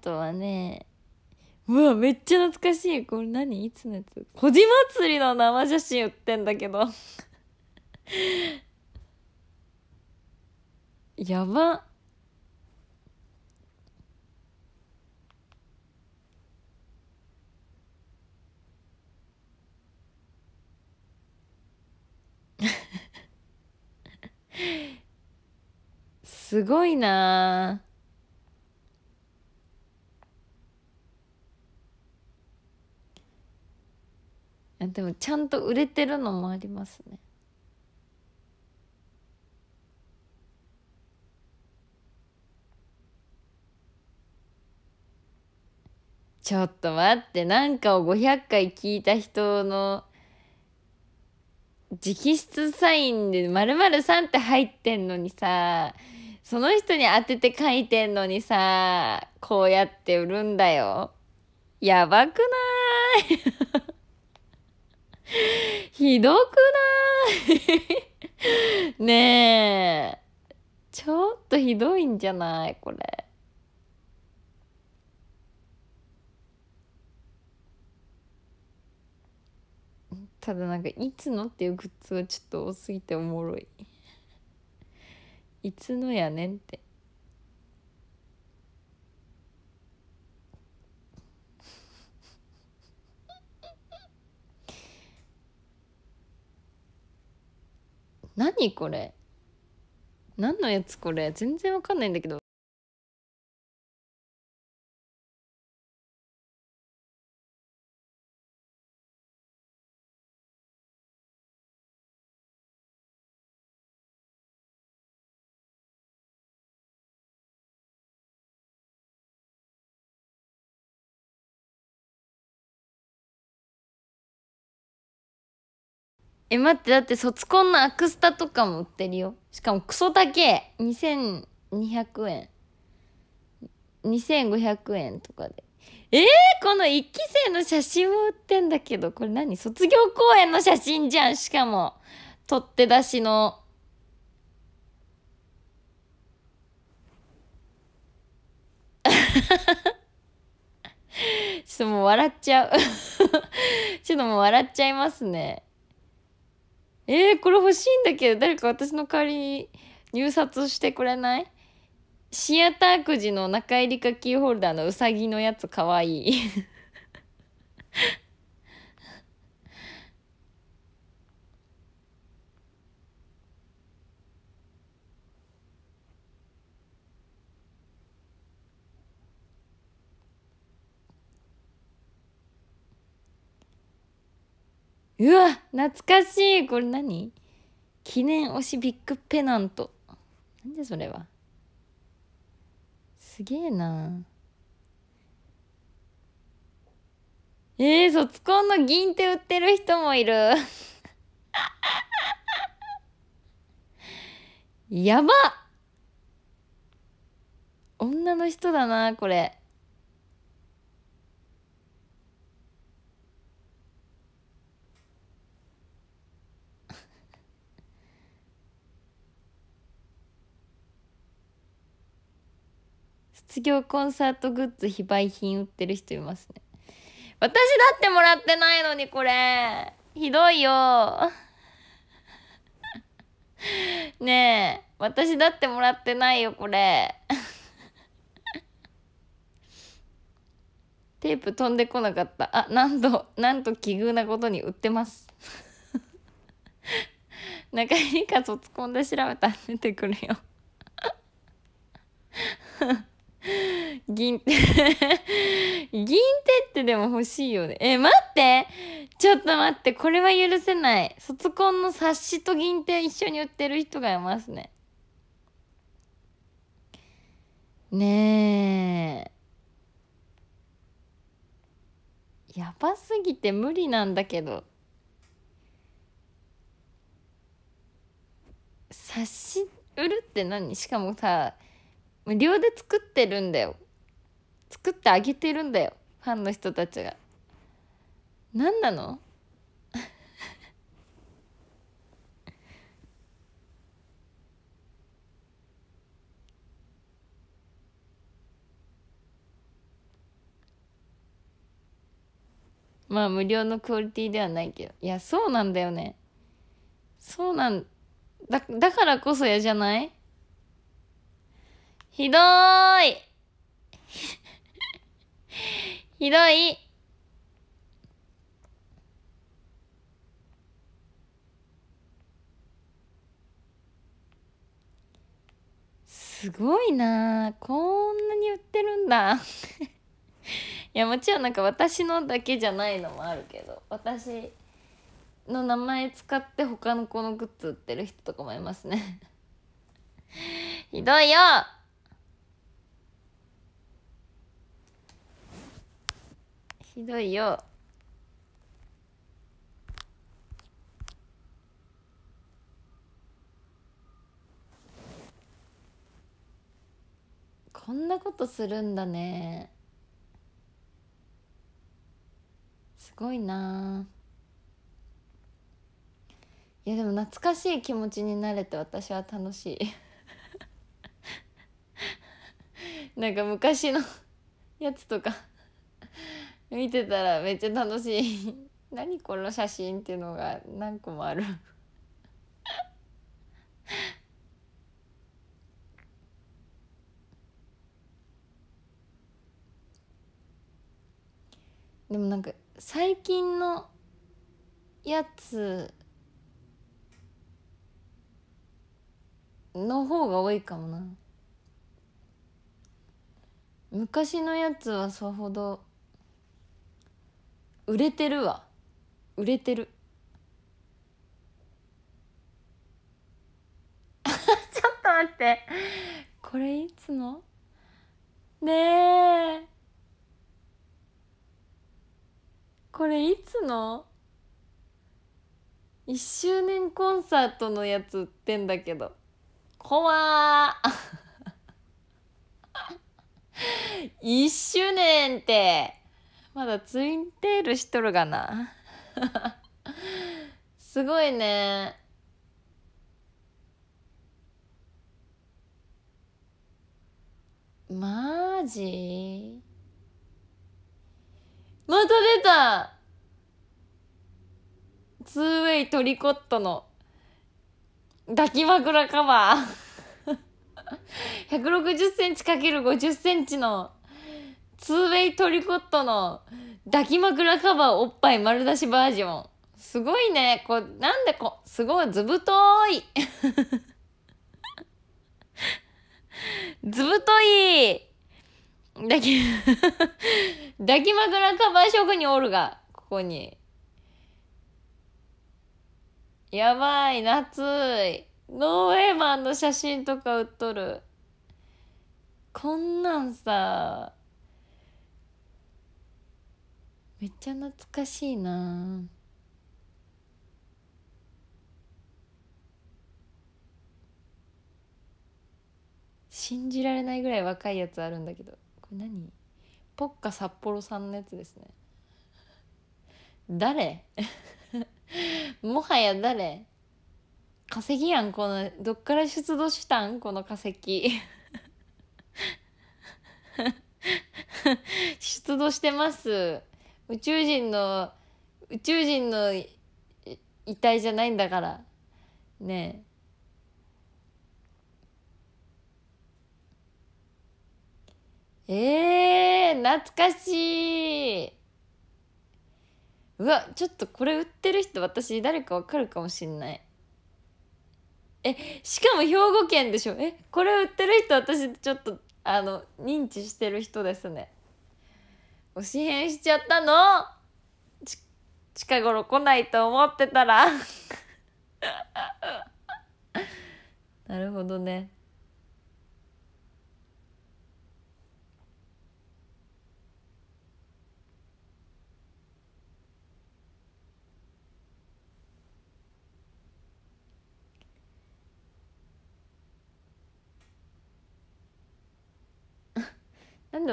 とはね、うわ、めっちゃ懐かしい。これ何いつのやつ小島祭りの生写真売ってんだけど やば。すごいなでもちゃんと売れてるのもありますねちょっと待ってなんかを500回聞いた人の直筆サインで「まるさん」って入ってんのにさその人に当てて書いてんのにさこうやって売るんだよやばくない ひどくない ねえ。ちょっとひどいんじゃないこれ。ただなんか「いつの?」っていうグッズはちょっと多すぎておもろい。いつのやねんって。何これ何のやつこれ全然わかんないんだけどえ、待って、だって卒コンのアクスタとかも売ってるよ。しかもクソだけ !2200 円。2500円とかで。えー、この1期生の写真も売ってんだけど、これ何卒業公演の写真じゃん、しかも。取って出しの。ちょっともう笑っちゃう ちょっともう笑っちゃいますね。えー、これ欲しいんだけど、誰か私の代わりに入札してくれないシアターくじの中入りかキーホルダーのうさぎのやつかわいいうわ懐かしいこれ何記念推しビッグペナントなんでそれはすげえなえー、卒婚の銀って売ってる人もいる やば女の人だなこれ卒業コンサートグッズ非売品売ってる人いますね私だってもらってないのにこれひどいよ ねえ私だってもらってないよこれ テープ飛んでこなかったあなんとなんと奇遇なことに売ってます 中井理香卒コンで調べたら出てくるよ銀手 銀手ってでも欲しいよね。え、待ってちょっと待って、これは許せない。卒コンの冊子と銀手一緒に売ってる人がいますね。ねえ。やばすぎて無理なんだけど。冊子売るって何しかもさ、無料で作ってるんだよ作ってあげてるんだよファンの人たちが何なの まあ無料のクオリティではないけどいやそうなんだよねそうなんだだからこそ嫌じゃないひどい ひどいすごいなこんなに売ってるんだ いやもちろんなんか私のだけじゃないのもあるけど私の名前使って他の子のグッズ売ってる人とかもいますね ひどいよひどいよ。こんなことするんだね。すごいないやでも懐かしい気持ちになれて私は楽しい なんか昔のやつとか見てたらめっちゃ楽しい 何この写真っていうのが何個もある でもなんか最近のやつの方が多いかもな昔のやつはさほど売れてるわ売れてる ちょっと待ってこれいつのねえこれいつの1周年コンサートのやつ売ってんだけど怖ー1 周年ってまだツインテールしとるがな すごいねマジまた出たツーウェイトリコットの抱き枕カバー 160cm×50cm のツーウェイトリコットの抱き枕カバーおっぱい丸出しバージョン。すごいね。こう、なんでこ、すごい、ずぶとい。ずぶとい。抱き、抱き枕カバー職人おるが、ここに。やばい、夏い。ノーウェーマンの写真とか売っとる。こんなんさ、めっちゃ懐かしいな信じられないぐらい若いやつあるんだけどこれ何ポッカ札幌さんのやつですね誰 もはや誰化石やんこのどっから出土したんこの化石 出土してます宇宙人の宇宙人の遺体じゃないんだからねええー、懐かしいうわちょっとこれ売ってる人私誰かわかるかもしんないえしかも兵庫県でしょえこれ売ってる人私ちょっとあの認知してる人ですねおし変しちゃったの近頃来ないと思ってたら なるほどね。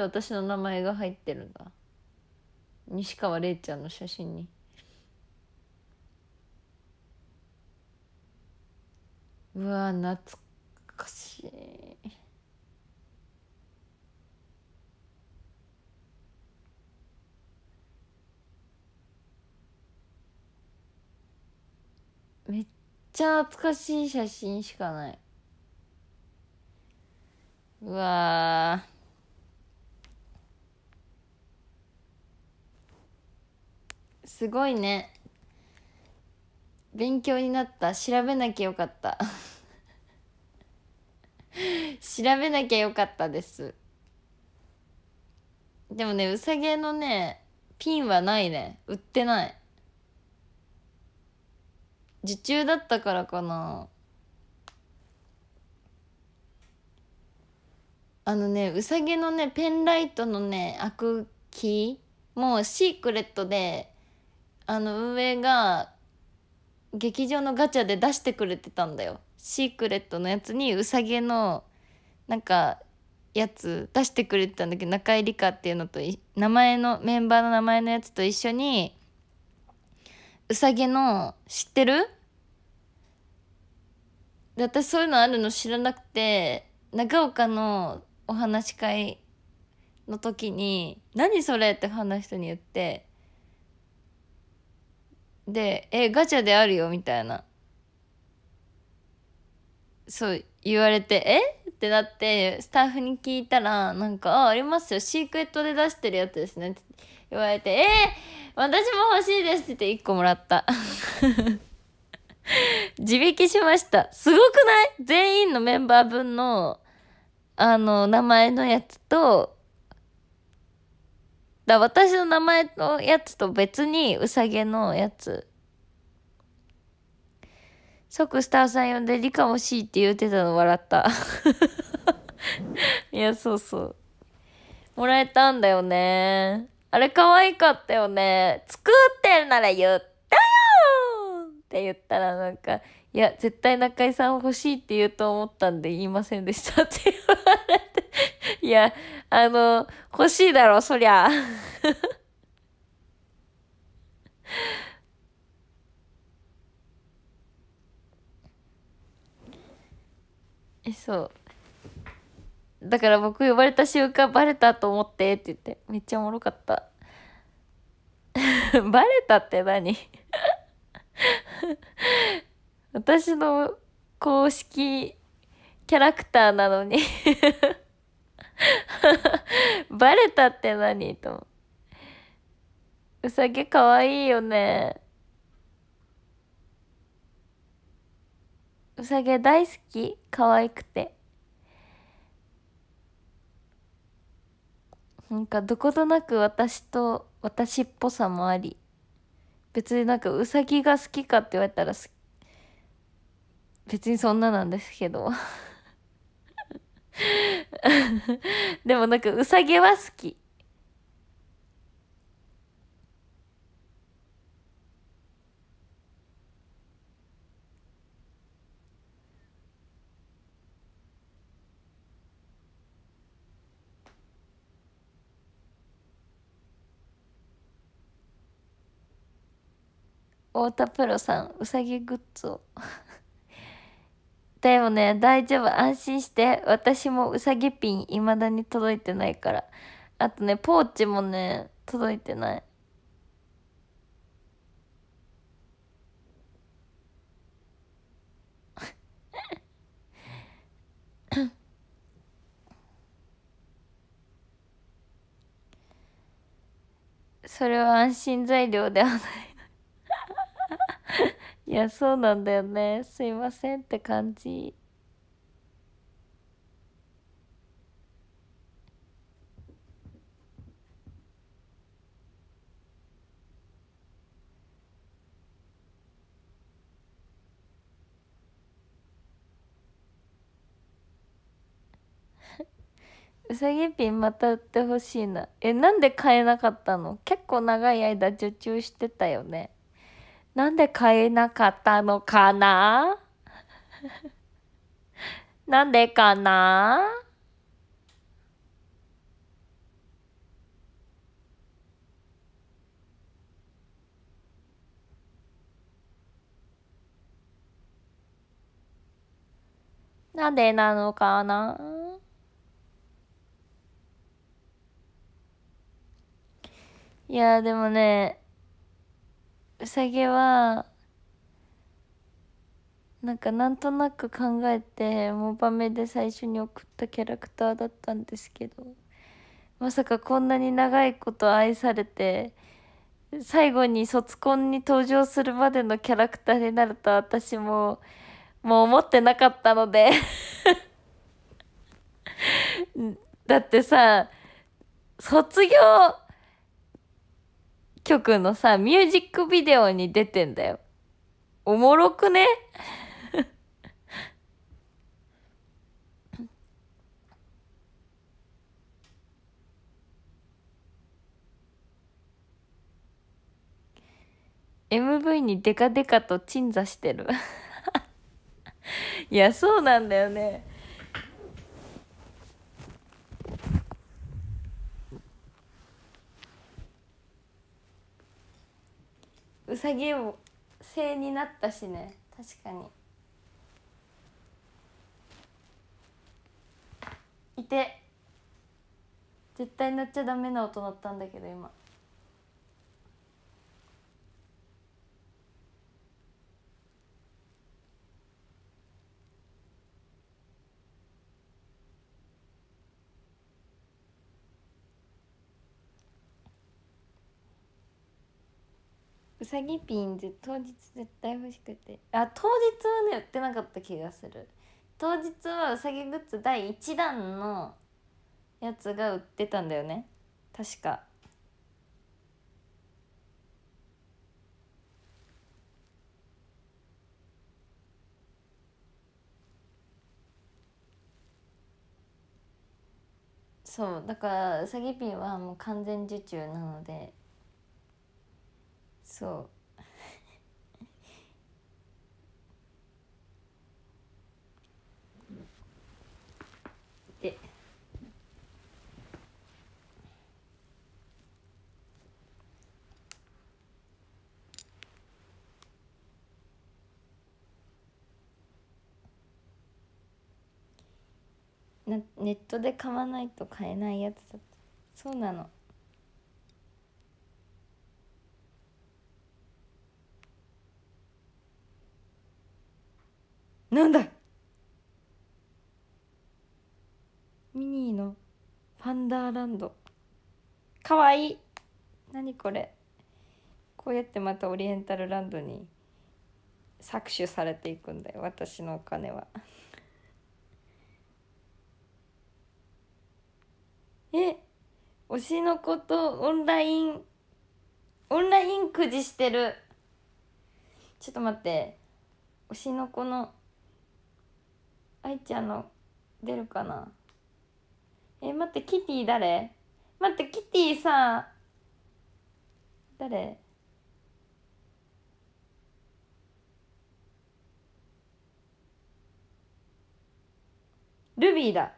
で私の名前が入ってるんだ西川玲ちゃんの写真にうわ懐かしいめっちゃ懐かしい写真しかないうわすごいね勉強になった調べなきゃよかった 調べなきゃよかったですでもねうさげのねピンはないね売ってない受注だったからかなあのねうさげのねペンライトのね開くキーもうシークレットであの運営が劇場のガチャで出してくれてたんだよシークレットのやつにうさぎのなんかやつ出してくれてたんだけど中井理香っていうのと名前のメンバーの名前のやつと一緒にうさぎの知ってるで私そういうのあるの知らなくて長岡のお話し会の時に「何それ?」って話し人に言ってで、え、ガチャであるよ、みたいな。そう言われて、えってなって、スタッフに聞いたら、なんか、あ、ありますよ、シークレットで出してるやつですねって言われて、えー、私も欲しいですって言って1個もらった。自 引きしました。すごくない全員のメンバー分の、あの、名前のやつと、だ私の名前のやつと別にうさげのやつ即スターさん呼んで理科欲しいって言うてたの笑った いやそうそうもらえたんだよねあれ可愛かったよね作ってるなら言ったよって言ったらなんかいや、絶対中居さん欲しいって言うと思ったんで言いませんでしたって 言われて。いや、あの、欲しいだろ、そりゃ。え、そう。だから僕呼ばれた瞬間バレたと思ってって言って、めっちゃおもろかった。バレたって何私の公式キャラクターなのに バレたって何と。うさぎかわいいよね。うさぎ大好き可愛くて。なんかどことなく私と私っぽさもあり別になんかうさぎが好きかって言われたら好き別にそんななんですけど でもなんかうさぎは好き太田プロさんうさぎグッズをでもね大丈夫安心して私もうさぎピンいまだに届いてないからあとねポーチもね届いてないそれは安心材料ではないいやそうなんだよねすいませんって感じ うさぎピンまた売ってほしいなえなんで買えなかったの結構長い間受注してたよねなんで買えなかったのかな なんでかななんでなのかなーいやでもねうさぎはなんかなんとなく考えてモバメで最初に送ったキャラクターだったんですけどまさかこんなに長いこと愛されて最後に卒コンに登場するまでのキャラクターになると私ももう思ってなかったので だってさ卒業曲のさ、ミュージックビデオに出てんだよ。おもろくね MV にデカデカと鎮座してる いやそうなんだよねうさぎを性になったしね確かにいて絶対鳴っちゃダメな音だったんだけど今うさぎピンズ当日絶対欲しくてあ当日はね売ってなかった気がする当日はうさぎグッズ第1弾のやつが売ってたんだよね確かそうだからうさぎピンはもう完全受注なのでそうでなネットで買わないと買えないやつだったそうなのなんだミニーのファンダーランドかわいい何これこうやってまたオリエンタルランドに搾取されていくんだよ私のお金はえ推しの子とオンラインオンラインくじしてるちょっと待って推しの子の愛ちゃんの出るかなえ待ってキティ誰待ってキティさ誰ルビーだ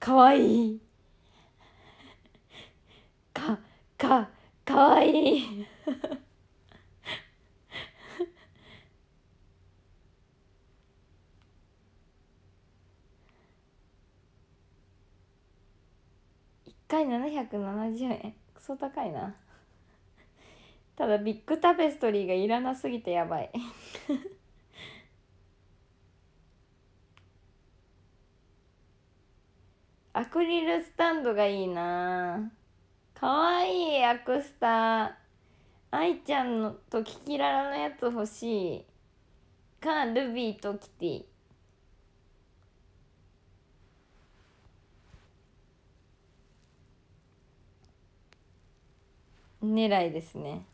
かわいいかかかわいい一回770円クソ高いなただビッグタペストリーがいらなすぎてやばいアクリルスタンドがいいなかわいいアクスタ愛ちゃんのとキキララのやつ欲しいかルビーとキティ狙いですね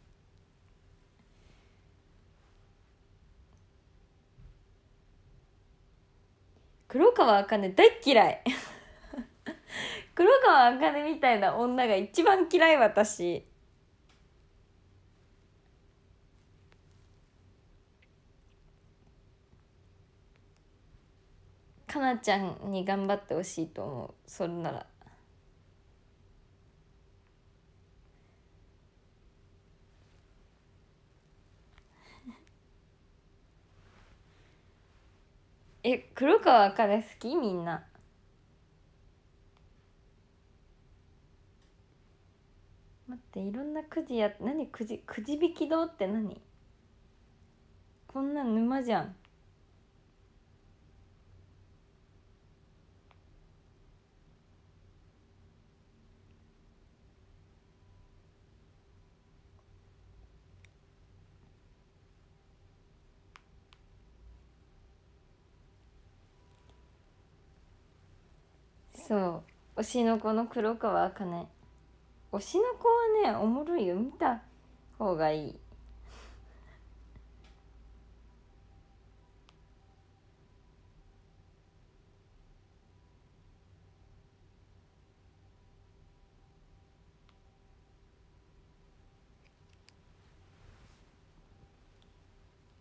黒川茜大っ嫌い 黒川茜みたいな女が一番嫌い私かなちゃんに頑張ってほしいと思うそれなら。え黒川茜好きみんなでいろんなくじや何くじくじ引き堂って何こんな沼じゃんそう推しの子の黒川茜推しの子はねおもろいよ見た方がいい。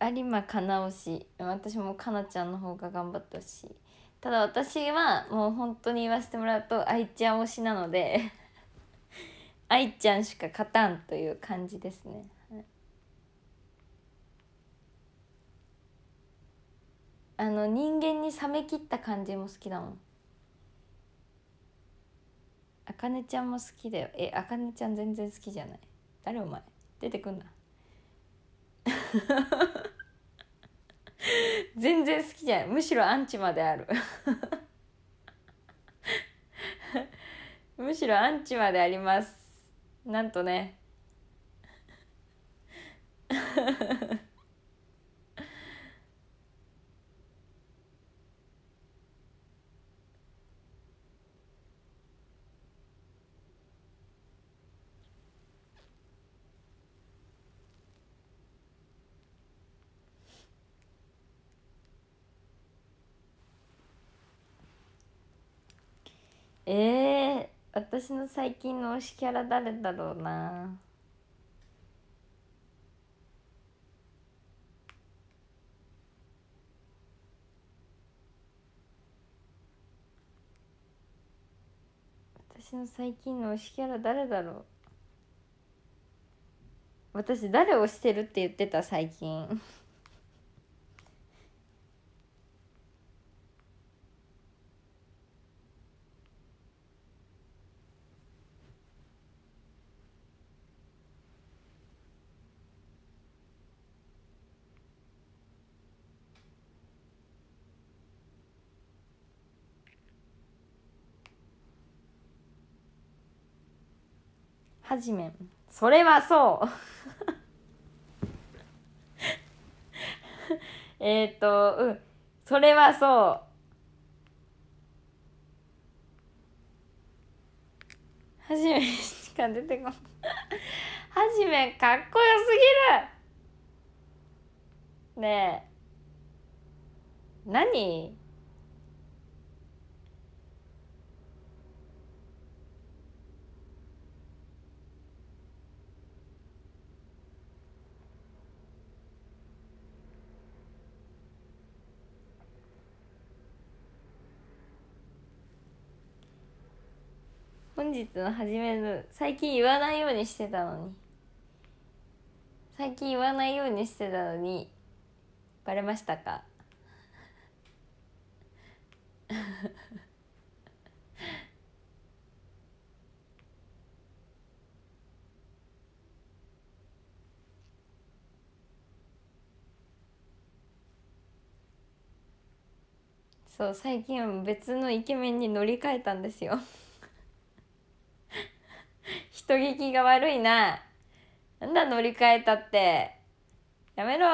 有馬かな推し私もかなちゃんの方が頑張ってほしいただ私はもう本当に言わせてもらうと愛ちゃん推しなので愛ちゃんしか勝たんという感じですね。あの人間に冷めきった感じも好きだもん。あかねちゃんも好きだよ。え、あかねちゃん全然好きじゃない。誰お前出てくんな。全然好きじゃない。むしろアンチまである むしろアンチまであります。なんとね私の最近の推しキャラ誰だろうな私の最近の推しキャラ誰だろう私誰推してるって言ってた最近始めそれはそう えっとうんそれはそうはじめしか出てこないはじめかっこよすぎるねえ何本日の初めの最近言わないようにしてたのに最近言わないようにしてたのにバレましたかそう最近は別のイケメンに乗り換えたんですよ人聞きが悪いな。なんだ乗り換えたって。やめろ。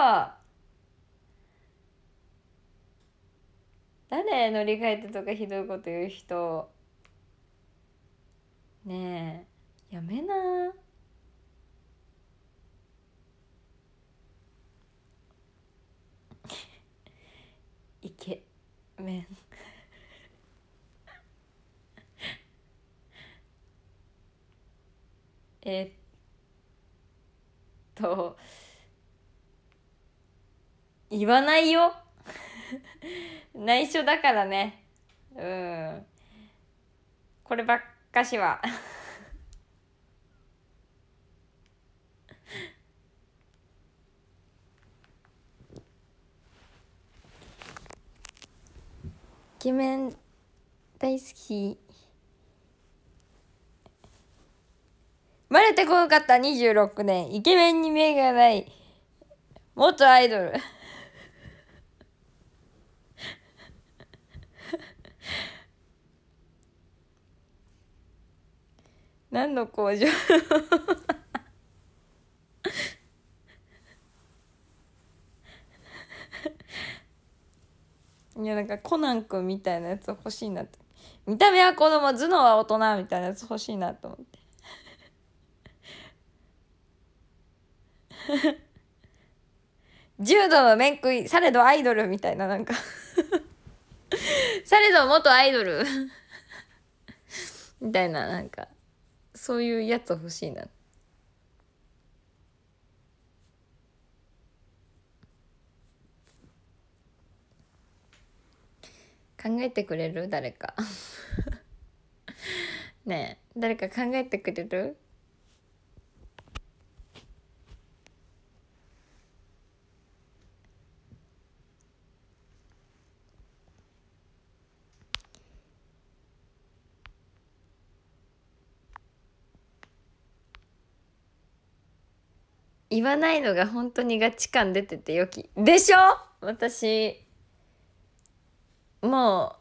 誰乗り換えたとかひどいこと言う人。ねえ、やめな。イケメン。えー、っと言わないよ 内緒だからねうんこればっかしは イケメン大好き生まれてこなかった26年、イケメンに目がない、元アイドル。何の工場 いやなんかコナン君みたいなやつ欲しいなって見た目は子供頭脳は大人みたいなやつ欲しいなと思って重 度の面食いされどアイドルみたいななんか されど元アイドル みたいななんかそういうやつ欲しいな考えてくれる誰かねえ誰か考えてくれる言わないのが本当にガチ感出てて良きでしょ私も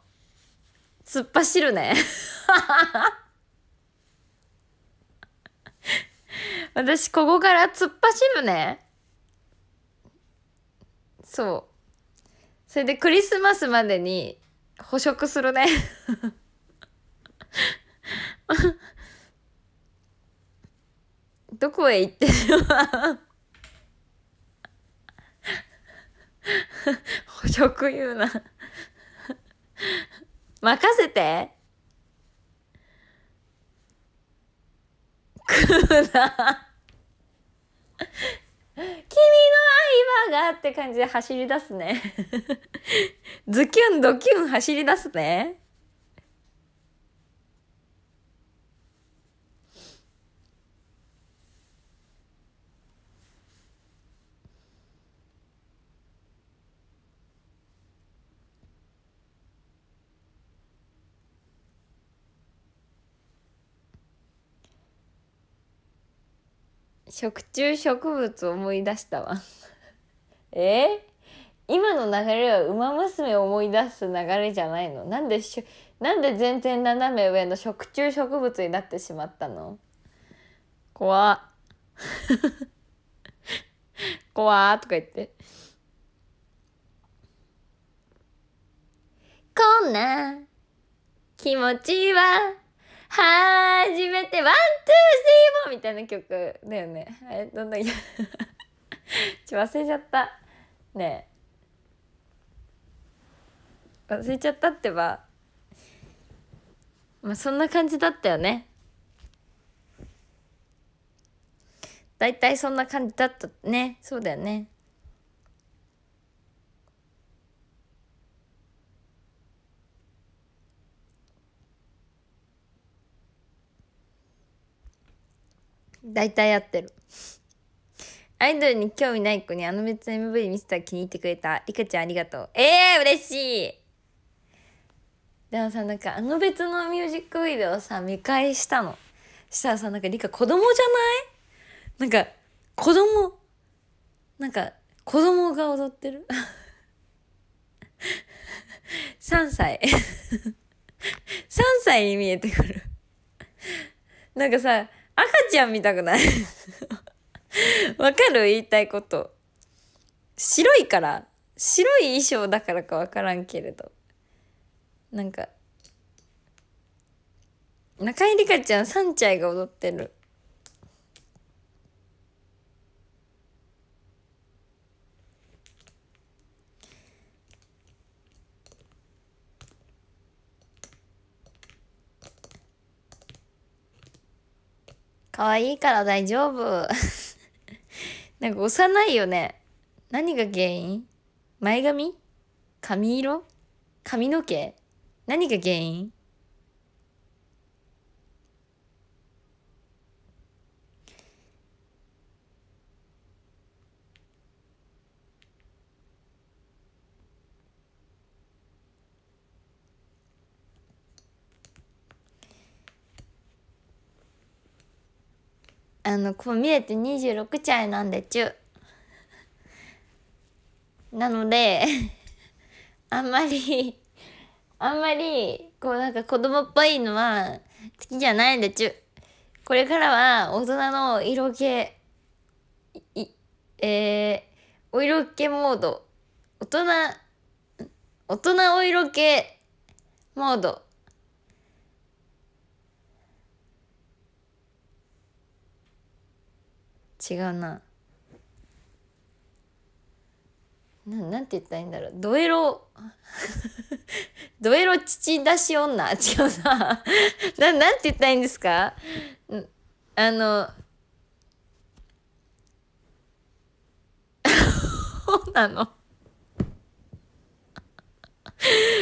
う突っ走るね 私ここから突っ走るねそうそれでクリスマスまでに捕食するね どこへ行ってる捕 食言うな任せて食うな君の愛はがって感じで走り出すねズキュンドキュン走り出すね食虫植物を思い出したわ えー、今の流れは「ウマ娘」を思い出す流れじゃないのなんでしなんで全然斜め上の食虫植物になってしまったの怖っ 怖っとか言ってこんな気持ちははじめて、ワン、ツー、スリー、フォーみたいな曲だよね。あれ、どんな、ちょ、忘れちゃった。ねえ。忘れちゃったってば。まあ、そんな感じだったよね。大体そんな感じだったね。そうだよね。大体合ってる。アイドルに興味ない子にあの別の MV 見せたら気に入ってくれた。リカちゃんありがとう。ええー、嬉しいでもさ、なんかあの別のミュージックビデオさ、見返したの。したらさ、なんかリカ子供じゃないなんか、子供、なんか、子供が踊ってる3歳3歳に見えてくるなんかさ赤ちゃん見たくない わかる言いたいこと。白いから、白い衣装だからかわからんけれど。なんか、中井梨花ちゃんャイが踊ってる。可愛いから大丈夫。なんか幼いよね。何が原因前髪髪色髪の毛何が原因あのこう見えて26いなんでちゅう。なので あんまりあんまりこうなんか子供っぽいのは好きじゃないんでちゅう。これからは大人の色気えー、お色気モード大人大人お色気モード違うなななんて言ったらいいんだろうドエロ ドエロ父出し女違うなななんて言ったらいいんですかあの なの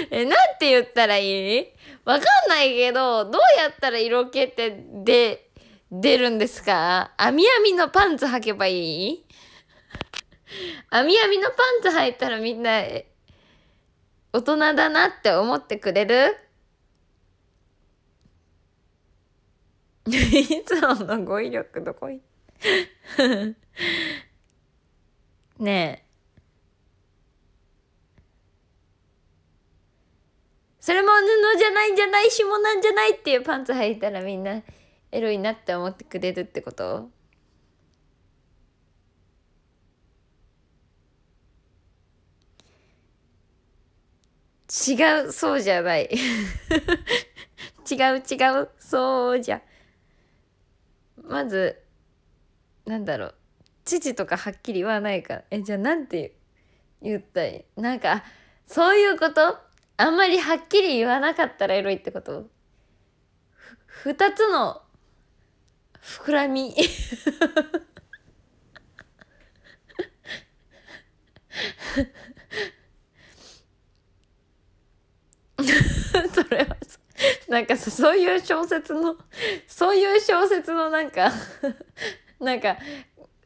えなんて言ったらいいわかんないけどどうやったら色気ってで出るんですかあみあみのパンツ履けばいいあみあみのパンツ履いたらみんな大人だなって思ってくれる いつもの語彙力どこい ねえ。それも布じゃないんじゃない紐なんじゃないっていうパンツ履いたらみんなエロいなって思ってくれるってこと違うそうじゃない 違う違うそうじゃまずなんだろう父とかはっきり言わないからえじゃあなんて言ったいなんかそういうことあんまりはっきり言わなかったらエロいってこと二つの膨らみ それはなんかそういう小説のそういう小説のなんかなんか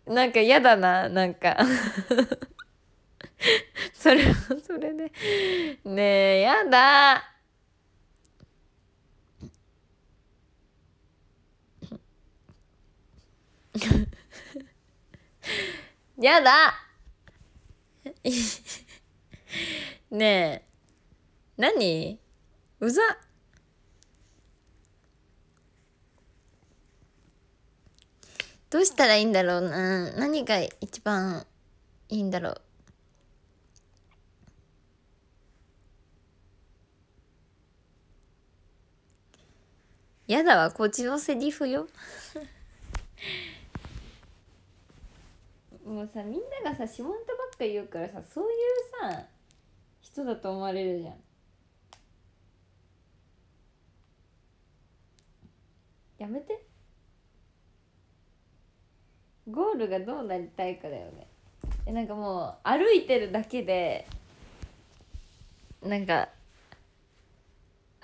なんか嫌だななんかそれはそれでねえやだ やだねえ何うざどうしたらいいんだろうな何が一番いいんだろうやだわこっちのセリフよもうさみんながさ指紋とばっか言うからさそういうさ人だと思われるじゃんやめてゴールがどうなりたいかだよねえなんかもう歩いてるだけでなんか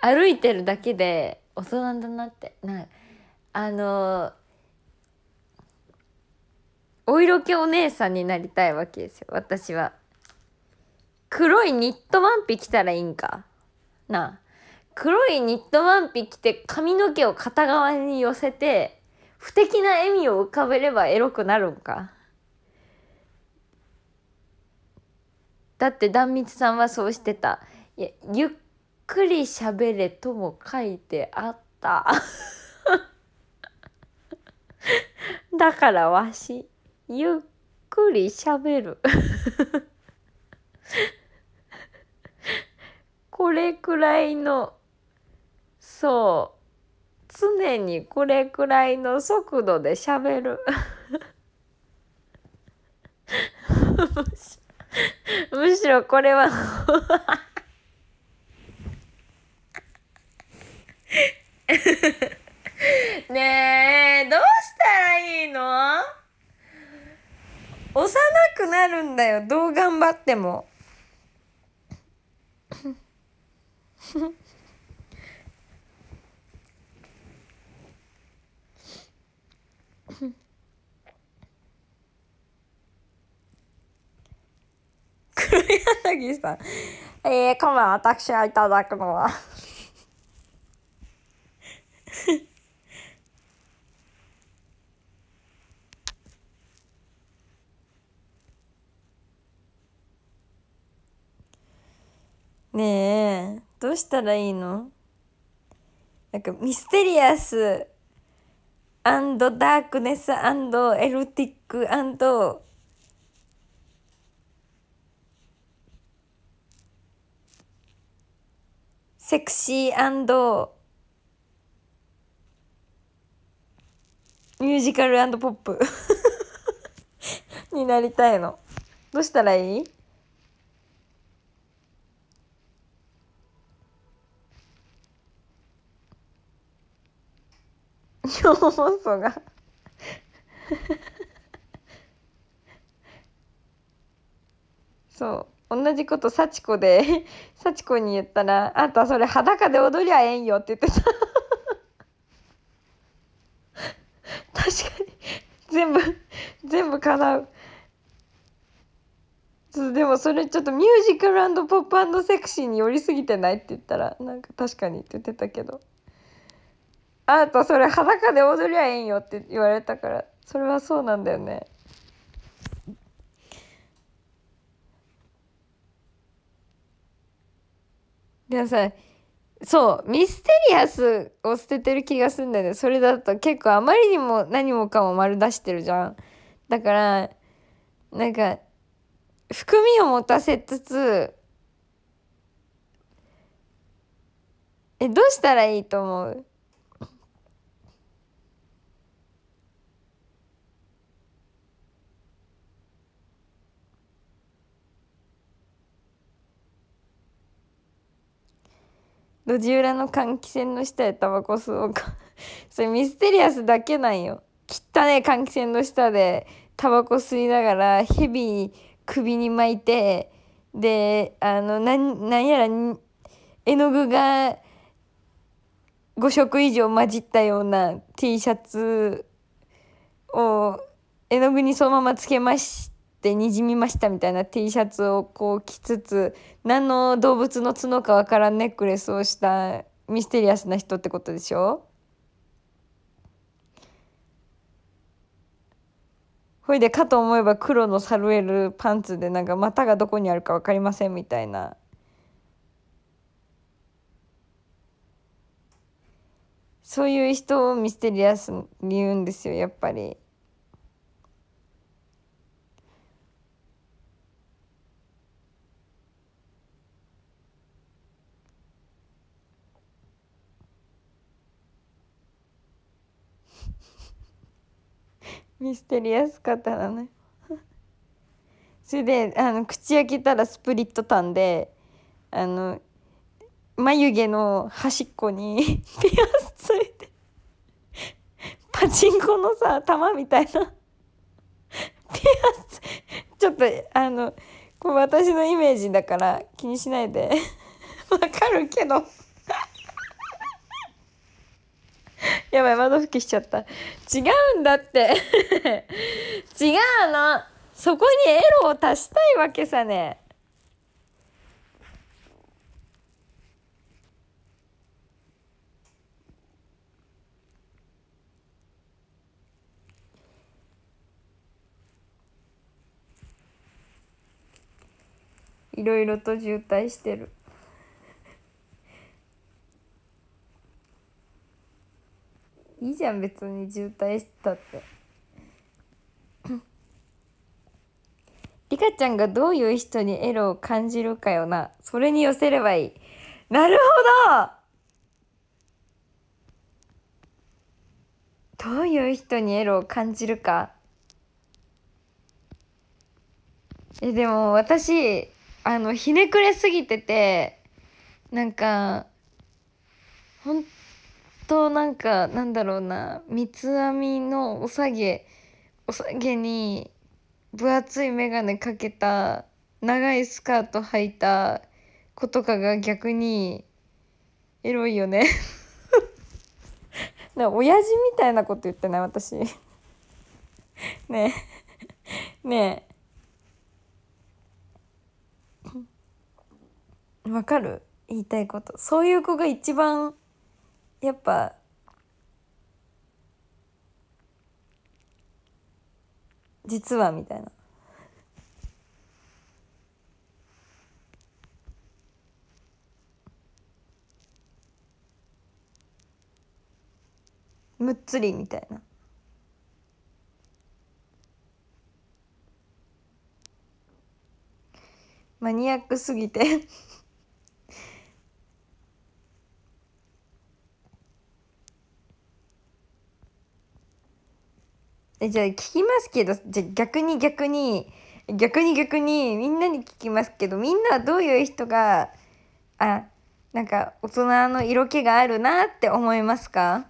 歩いてるだけで大人だなってなあのお色気お姉さんになりたいわけですよ私は黒いニットワンピ着たらいいんかな黒いニットワンピ着て髪の毛を片側に寄せて不敵な笑みを浮かべればエロくなるんかだって壇蜜さんはそうしてたいやゆっくり喋れとも書いてあった だからわし。ゆっくり喋る これくらいのそう常にこれくらいの速度で喋る むしろこれは ねえどうしたらいいの幼くなるんだよどう頑張っても黒柳さんえー、今晩私がいただくのはねえ、どうしたらいいのなんかミステリアスアンドダークネスアンドエロティックアンドセクシーアンドミュージカルアンドポップになりたいの。どうしたらいい要素がそう同じこと幸子で幸子に言ったら「あんたそれ裸で踊りゃええんよ」って言ってた確かに全部全部叶うでもそれちょっとミュージカルポップセクシーに寄りすぎてないって言ったらなんか確かにって言ってたけど。あとそれ裸で踊りゃええんよって言われたからそれはそうなんだよねでもさそうミステリアスを捨ててる気がすんだよねそれだと結構あまりにも何もかも丸出してるじゃんだからなんか含みを持たせつつえどうしたらいいと思う路地裏の換気扇の下でタバコ吸おうか それミステリアスだけなんよ汚ね換気扇の下でタバコ吸いながらヘビ首に巻いてであのなんやら絵の具が5色以上混じったような T シャツを絵の具にそのままつけましってにじみましたみたいな T シャツをこう着つつ何の動物の角かわからんネックレスをしたミステリアスな人ってことでしょほいでかと思えば黒のサルエルパンツでなんか股がどこにあるか分かりませんみたいな。そういう人をミステリアスに言うんですよやっぱり。ミステリアス方だねそれであの口開けたらスプリットタンであの眉毛の端っこに ピアスついてパチンコのさ玉みたいなピアスちょっとあのこれ私のイメージだから気にしないで わかるけど。やばい、窓拭きしちゃった。違うんだって 違うの。そこにエロを足したいわけさね。いろいろと渋滞してる。いいじゃん別に渋滞したってリカちゃんがどういう人にエロを感じるかよなそれに寄せればいいなるほどどういう人にエロを感じるかえでも私あのひねくれすぎててなんか本となんかなんだろうな三つ編みのおさげおさげに分厚い眼鏡かけた長いスカート履いた子とかが逆にエロいよね な親父みたいなこと言ってない私ねえねえわかる言いたいことそういう子が一番やっぱ実はみたいな。むっつりみたいな。マニアックすぎてえじゃあ聞きますけどじゃ逆に逆に逆に逆にみんなに聞きますけどみんなはどういう人があなんか大人の色気があるなって思いますか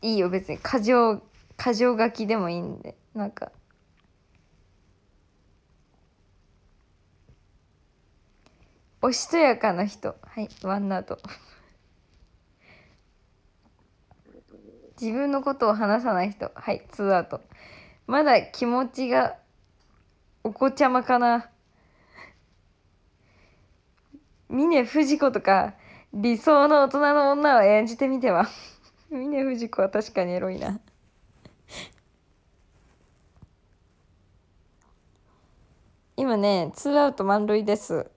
いいよ別に過剰過剰書きでもいいんでなんかおしとやかな人はいワンナート自分のことを話さない人はいツーアウトまだ気持ちがお子ちゃまかな峰不二子とか理想の大人の女を演じてみては峰富士子は確かにエロいな今ねツーアウト満塁です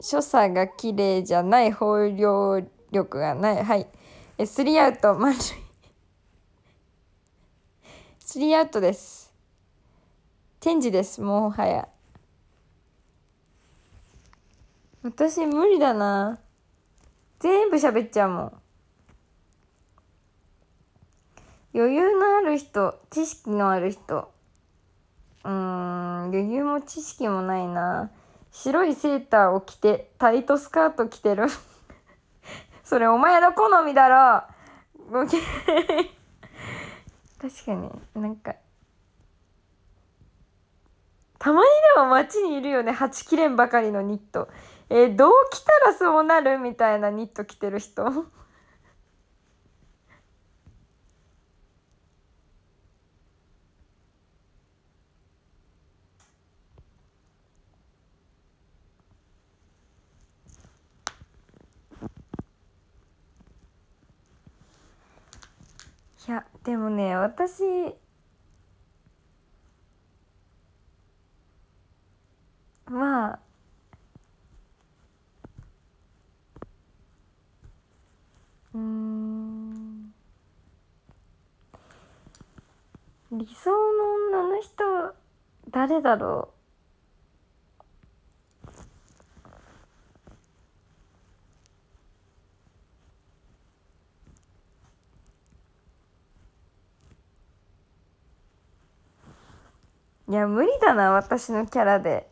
所作が綺麗じゃない包容力がないはいえスリーアウト満塁スリーアウトです天智ですもはや私無理だな。全部喋っちゃうもん。余裕のある人、知識のある人。うーん、余裕も知識もないな。白いセーターを着て、タイトスカート着てる。それお前の好みだろごき確かになんかたまにでも街にいるよねはちれんばかりのニットえどう着たらそうなるみたいなニット着てる人いやでもね私まあうん理想の女の人誰だろういや無理だな私のキャラで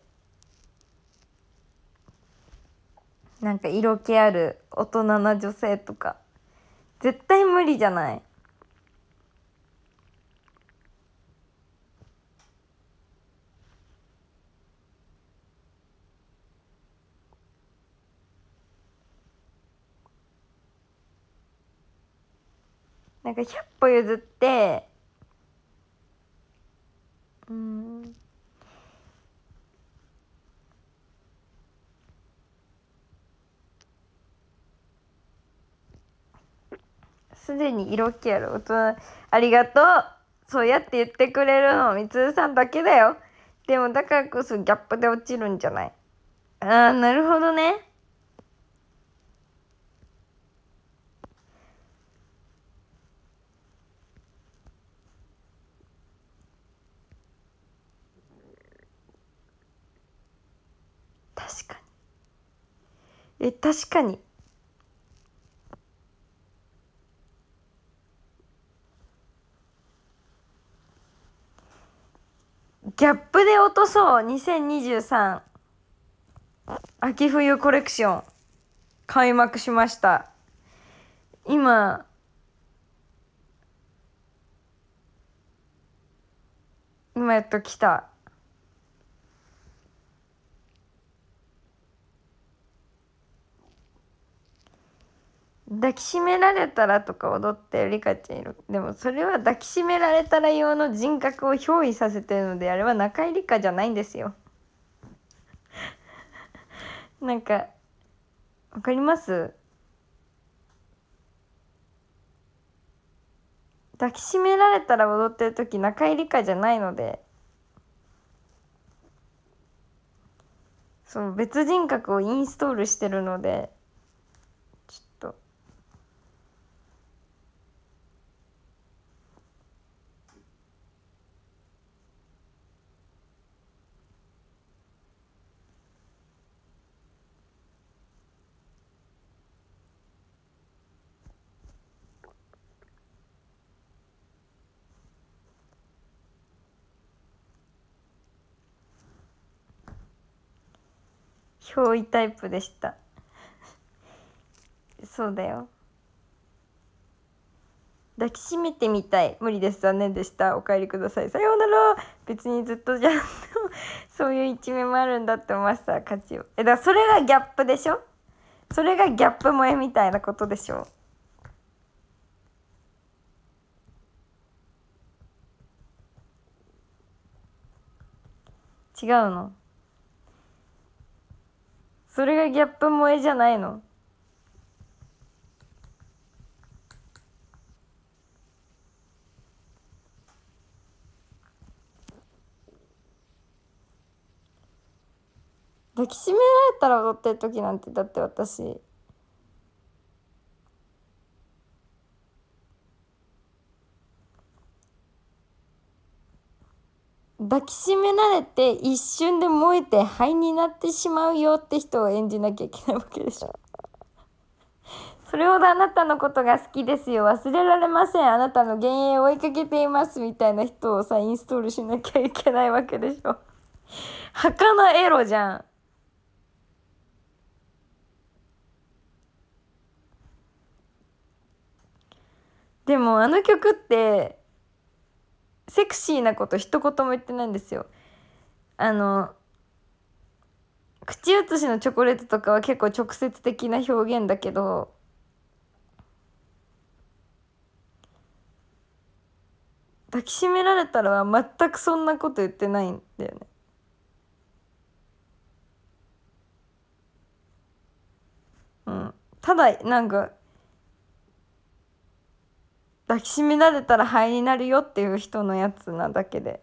なんか色気ある大人な女性とか。絶対無理じゃない。なんか100歩譲ってうんすでに色気ある大人、ありがとう。そうやって言ってくれるの、みつさんだけだよ。でも、だからこそギャップで落ちるんじゃない。ああ、なるほどね。確かに。え、確かに。ギャップで落とそう2023秋冬コレクション開幕しました今今やっと来た抱きしめられたらとか踊ってるリカちゃんいるでもそれは抱きしめられたら用の人格を憑依させてるのであれは中井理香じゃないんですよなんかわかります抱きしめられたら踊ってる時中井理香じゃないのでそう別人格をインストールしてるので憑依タイプでしたそうだよ抱きしめてみたい無理です残念でしたお帰りくださいさようなら別にずっとじゃん そういう一面もあるんだって思いました価値をえだからそれがギャップでしょそれがギャップ萌えみたいなことでしょ違うのそれがギャップ萌えじゃないの抱きしめられたら踊ってる時なんてだって私抱きしめられて一瞬で燃えて灰になってしまうよって人を演じなきゃいけないわけでしょ。それほどあなたのことが好きですよ。忘れられません。あなたの幻影を追いかけています。みたいな人をさ、インストールしなきゃいけないわけでしょ。儚エロじゃん。でもあの曲ってセクシーなこと一言も言ってないんですよ。あの口移しのチョコレートとかは結構直接的な表現だけど抱きしめられたらは全くそんなこと言ってないんだよね。うん、ただなんか抱きしめられたら灰になるよっていう人のやつなだけで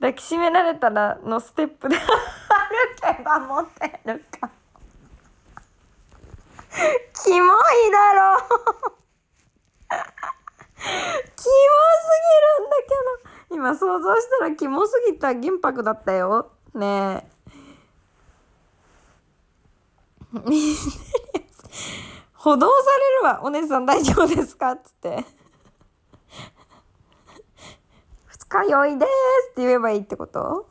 抱きしめられたらのステップで歩けばってるかキモいだろキモすぎるんだけど今想像したらキモすぎた銀箔だったよねえ補導されるわ。お姉さん大丈夫ですかつって。二日酔いですって言えばいいってこと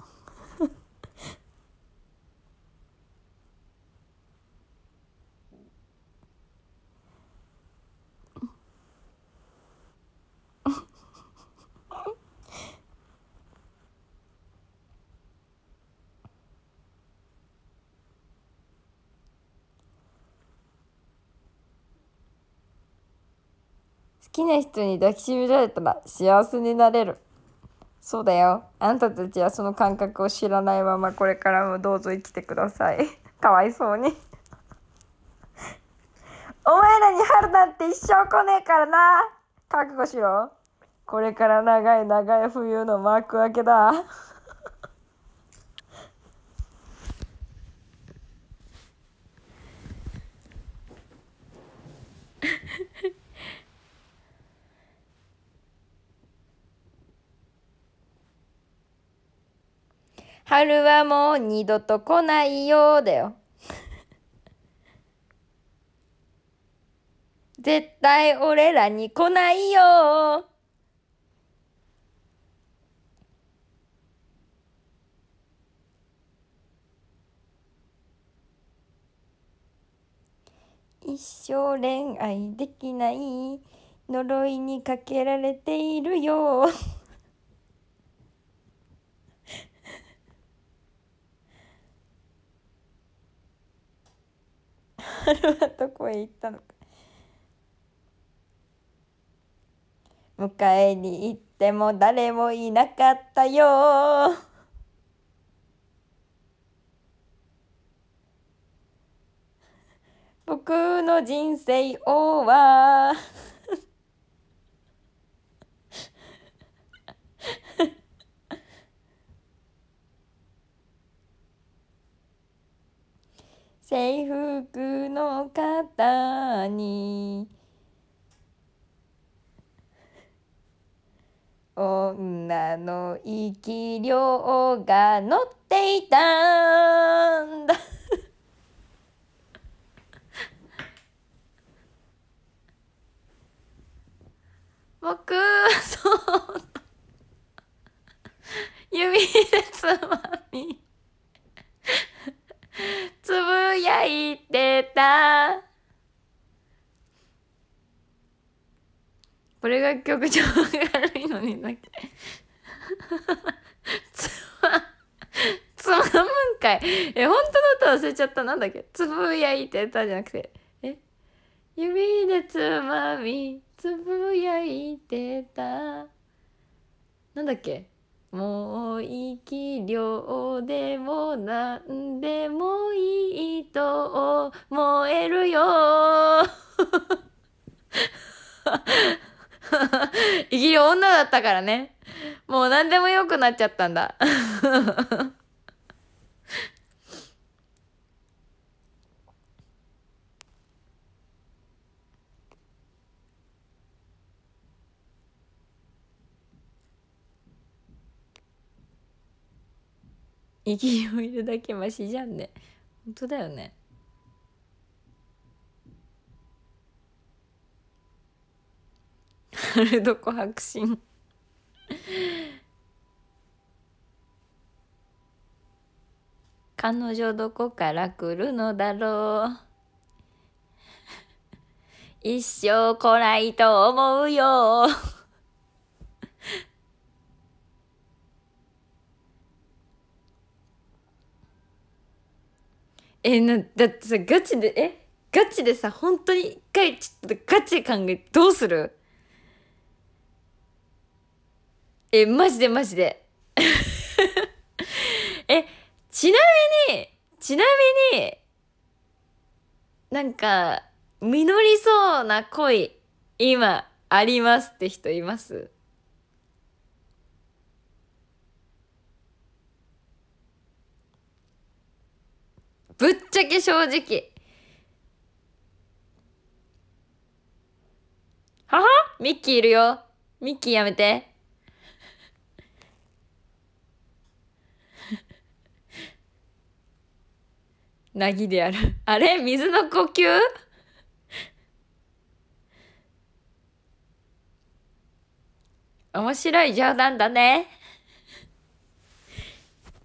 きな人に抱きしめられたら幸せになれる。そうだよ。あんたたちはその感覚を知らないままこれからもどうぞ生きてください。かわいそうに お前らに春なんて一生来ねえからな。覚悟しろ。これから長い長い冬の幕開けだ。春はもう二度と来ないよだよ。絶対俺らに来ないよ一生恋愛できない呪いにかけられているよ 春はどこへ行ったのか迎えに行っても誰もいなかったよ僕の人生をは制服の方に女の生き量が乗っていたんだ 僕そう 指でつまみ つぶやいてたこれが曲調が悪いのにだけ つまつまむんかいえ本当の音忘れちゃったなんだっけつぶやいてたじゃなくてえ指でつまみつぶやいてたなんだっけもう生きりょうでも何でもいいと思えるよ 生き量女だったからねもう何でもよくなっちゃったんだ息をいるだけマシじゃんね本当だよねあれどこ白心彼女どこから来るのだろう一生来ないと思うよえなだってさガチでえガチでさ本当に一回ちょっとガチで考えどうするえマジでマジで えちなみにちなみになんか実りそうな恋今ありますって人いますぶっちゃけ正直ははミッキーいるよミッキーやめてなぎでやるあれ水の呼吸面白い冗談だね。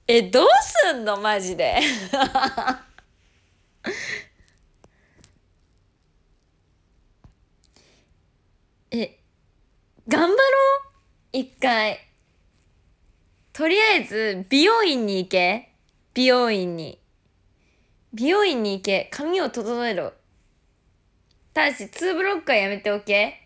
え、どうすんのマジで。え、頑張ろう一回。とりあえず、美容院に行け。美容院に。美容院に行け。髪を整えろ。ただし、ツーブロックはやめておけ。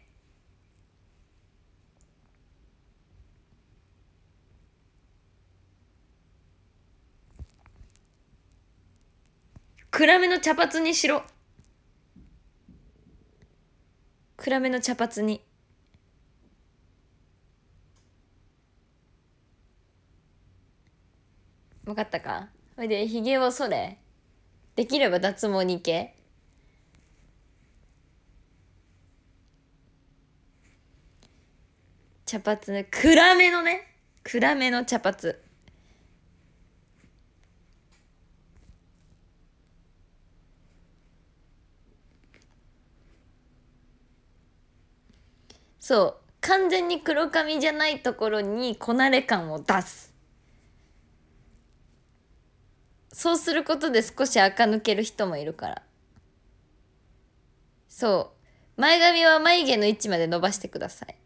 暗めの茶髪にしろ暗めの茶髪に分かったかそれでひげをそれできれば脱毛に行け茶髪暗めのね暗めの茶髪そう完全に黒髪じゃないところにこなれ感を出すそうすることで少し垢抜ける人もいるからそう前髪は眉毛の位置まで伸ばしてください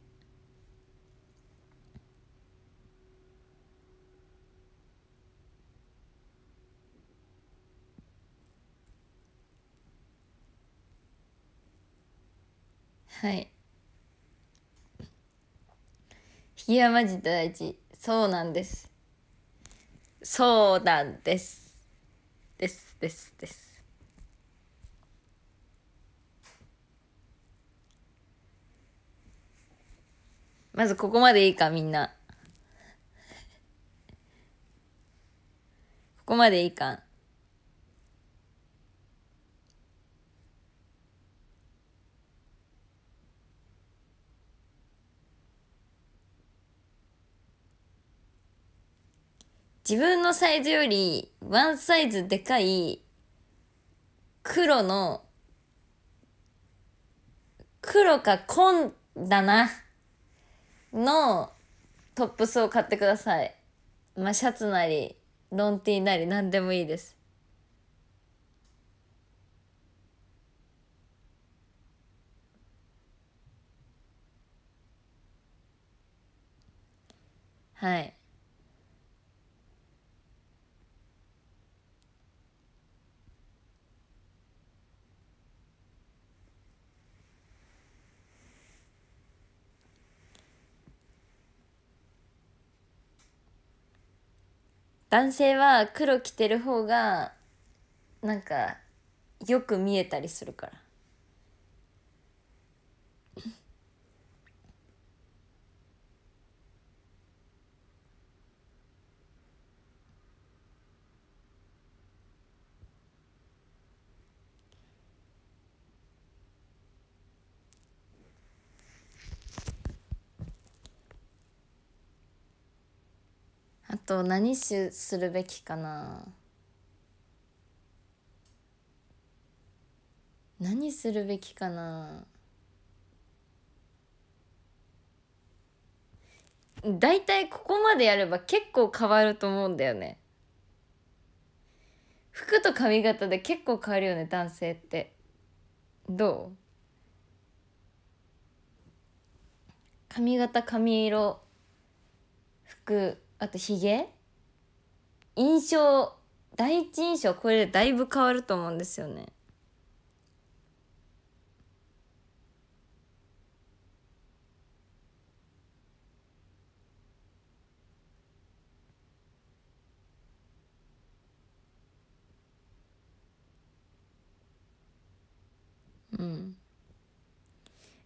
はい。ひげはマジ大事そうなんですそうなんですですですですまずここまでいいかみんなここまでいいか自分のサイズよりワンサイズでかい黒の黒か紺だなのトップスを買ってください。まあ、シャツなり、ロンティーなり、何でもいいです。はい。男性は黒着てる方がなんかよく見えたりするからあと何しするべきかな何するべきかな大体ここまでやれば結構変わると思うんだよね服と髪型で結構変わるよね男性ってどう髪型髪色服あとひげ印象第一印象これでだいぶ変わると思うんですよね。うん。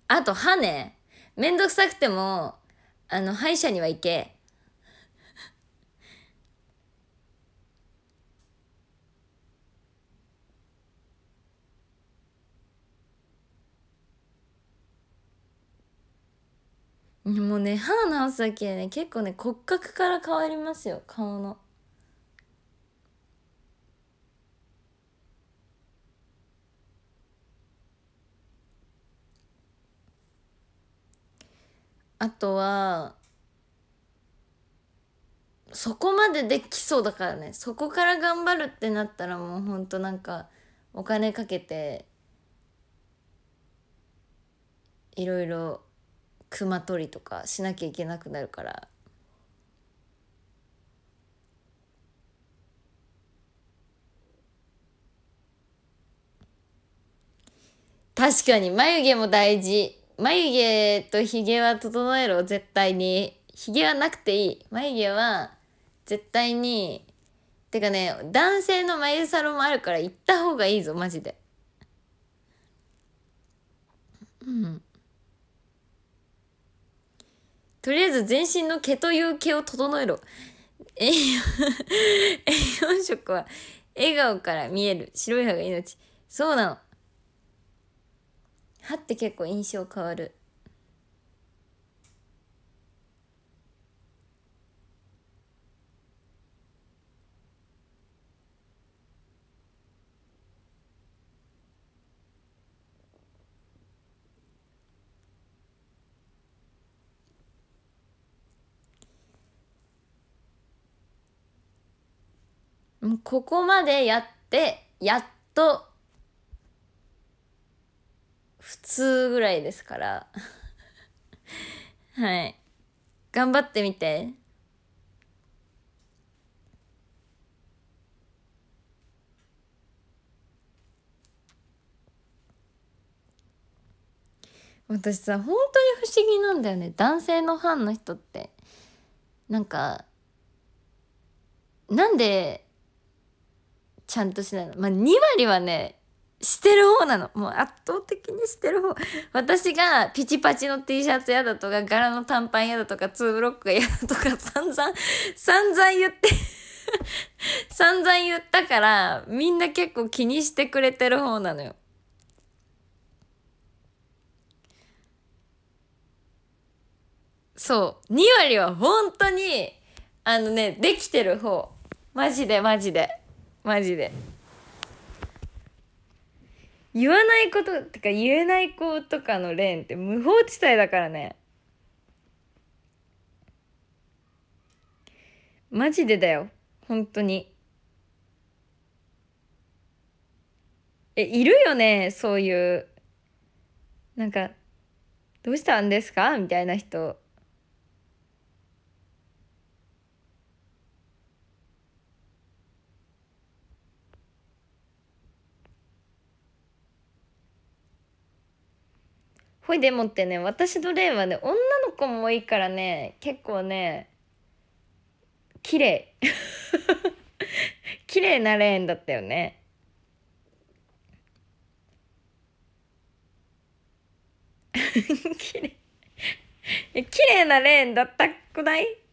あと歯ね。めんどくさくても、あの、歯医者には行け。もうね歯直すだけでね結構ね骨格から変わりますよ顔の。あとはそこまでできそうだからねそこから頑張るってなったらもうほんとなんかお金かけていろいろ熊取りとかしなきゃいけなくなるから確かに眉毛も大事眉毛とひげは整えろ絶対にひげはなくていい眉毛は絶対にてかね男性の眉サロもあるから行った方がいいぞマジでうんとりあえず全身の毛という毛を整えろ。栄養、食は笑顔から見える。白い歯が命。そうなの。歯って結構印象変わる。ここまでやってやっと普通ぐらいですから はい頑張ってみて私さ本当に不思議なんだよね男性のファンの人ってなんかなんでちゃんとしないの。まあ、2割はね、してる方なの。もう圧倒的にしてる方。私がピチパチの T シャツやだとか、柄の短パンやだとか、ツーブロックがやだとか、散々、散々言って 散々言ったから、みんな結構気にしてくれてる方なのよ。そう。2割は本当に、あのね、できてる方。マジでマジで。マジで言わないこととてか言えない子とかのレーンって無法地帯だからねマジでだよ本当にえいるよねそういうなんか「どうしたんですか?」みたいな人ほいでもってね私の例はね女の子もいいからね結構ね綺麗 綺麗なレーンだったよね。綺麗綺麗なレーンだったくない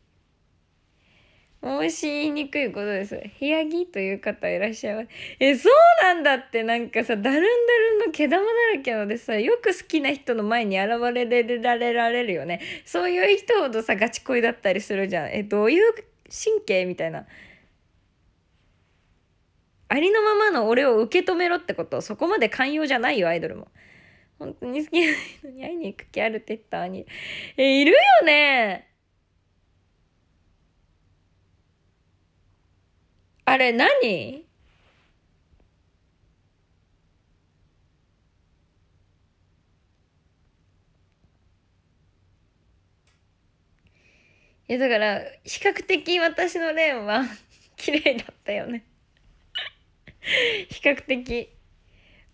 申しいにくいことです。部屋着という方いらっしゃいます。え、そうなんだってなんかさ、だるんだるんの毛玉だらけのでさ、よく好きな人の前に現れられられるよね。そういう人ほどさ、ガチ恋だったりするじゃん。え、どういう神経みたいな。ありのままの俺を受け止めろってこと。そこまで寛容じゃないよ、アイドルも。本当に好きな人に会いに行く気あるって言ったに。え、いるよねあれ何いやだから比較的私のレーンは 綺麗だったよね比較的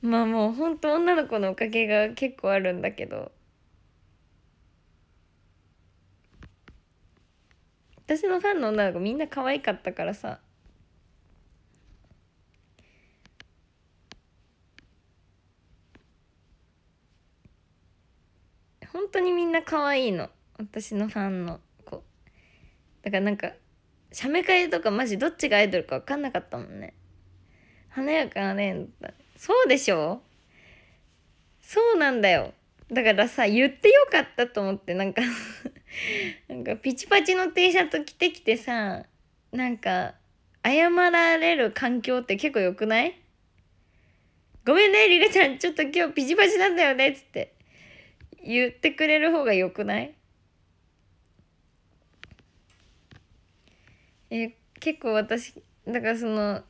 まあもうほんと女の子のおかげが結構あるんだけど私のファンの女の子みんな可愛かったからさ本当にみんな可愛いの私のファンの子だからなんか写メ会とかマジどっちがアイドルか分かんなかったもんね華やかなねそうでしょそうなんだよだからさ言ってよかったと思ってなんか なんかピチパチの T シャツ着てきてさなんか謝られる環境って結構良くないごめんね、りかちゃん、ちょっと今日ピチパチなんだよね、つって。言ってくれる方がよくないえ結構私だからその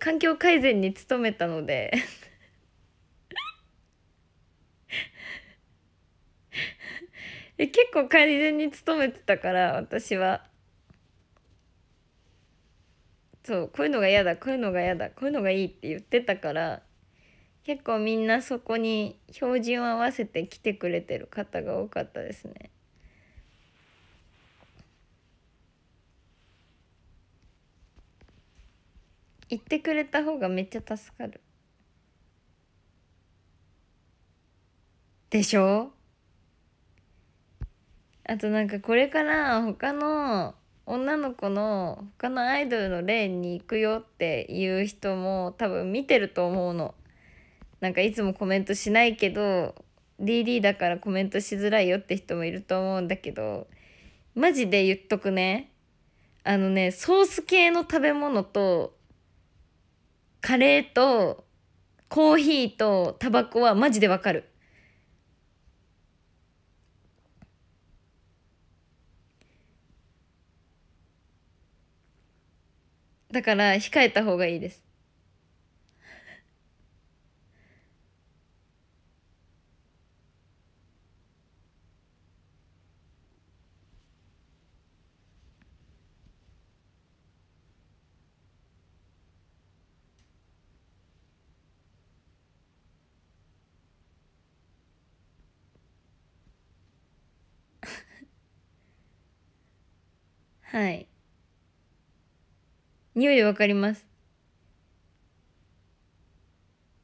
環境改善に努めたので え結構改善に努めてたから私はそうこういうのが嫌だこういうのが嫌だこういうのがいいって言ってたから結構みんなそこに標準を合わせて来てくれてる方が多かったですね。言ってくれた方がめっちゃ助かる。でしょあとなんかこれから他の女の子の他のアイドルのレーンに行くよっていう人も多分見てると思うの。なんかいつもコメントしないけど DD だからコメントしづらいよって人もいると思うんだけどマジで言っとくねあのねソース系の食べ物とカレーとコーヒーとタバコはマジでわかる。だから控えた方がいいです。はい。匂いでわかります。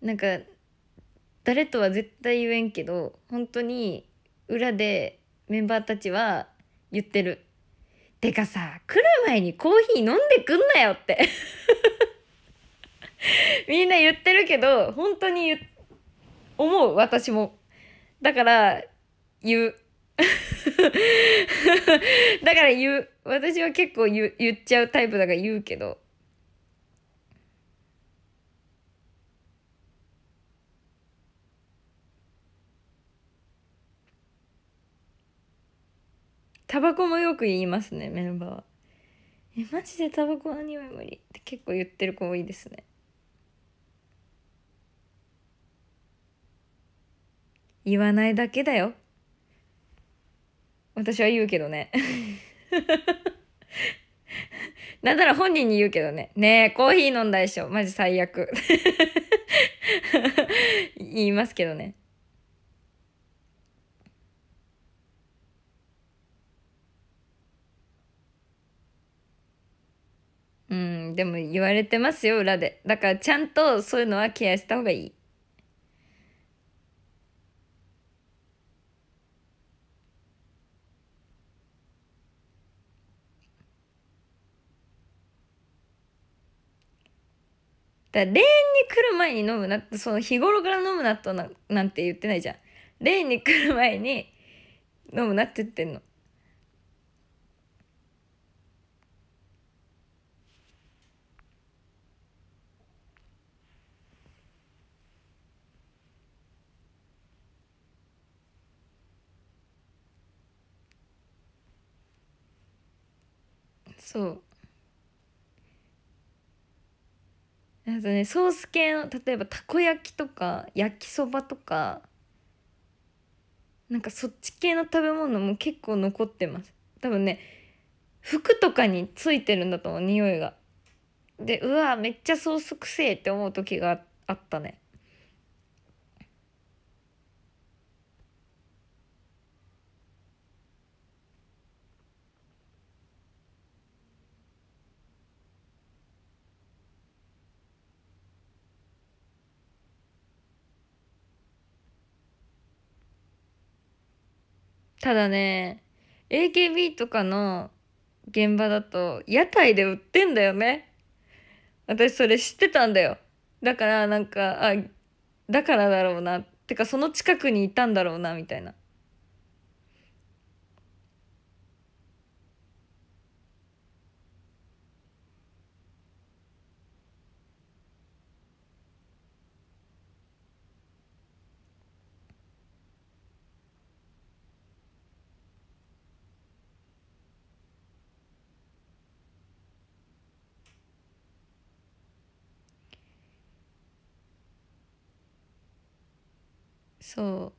なんか、誰とは絶対言えんけど、本当に裏でメンバーたちは言ってる。てかさ、来る前にコーヒー飲んでくんなよって みんな言ってるけど、本当に思う、私も。だから、言う。だから言う。私は結構言言っちゃうタイプだから言うけど。タバコもよく言いますね、メンバーは。え、マジでタバコの匂い無理って結構言ってる子多いですね。言わないだけだよ。私は言うけどね。なんなら本人に言うけどね。ねえ、コーヒー飲んだでしょ。マジ最悪。言いますけどね。うん、でも言われてますよ、裏で。だからちゃんとそういうのはケアした方がいい。だレーンに来る前に飲むなその日頃から飲むなとななんて言ってないじゃんレーンに来る前に飲むなって言ってんのそうあとねソース系の例えばたこ焼きとか焼きそばとかなんかそっち系の食べ物も結構残ってます多分ね服とかについてるんだと思う匂いがでうわめっちゃソースくせえって思う時があったねただね AKB とかの現場だと屋台で売ってんだよね私それ知ってたんだよだからなんかあだからだろうなってかその近くにいたんだろうなみたいなそ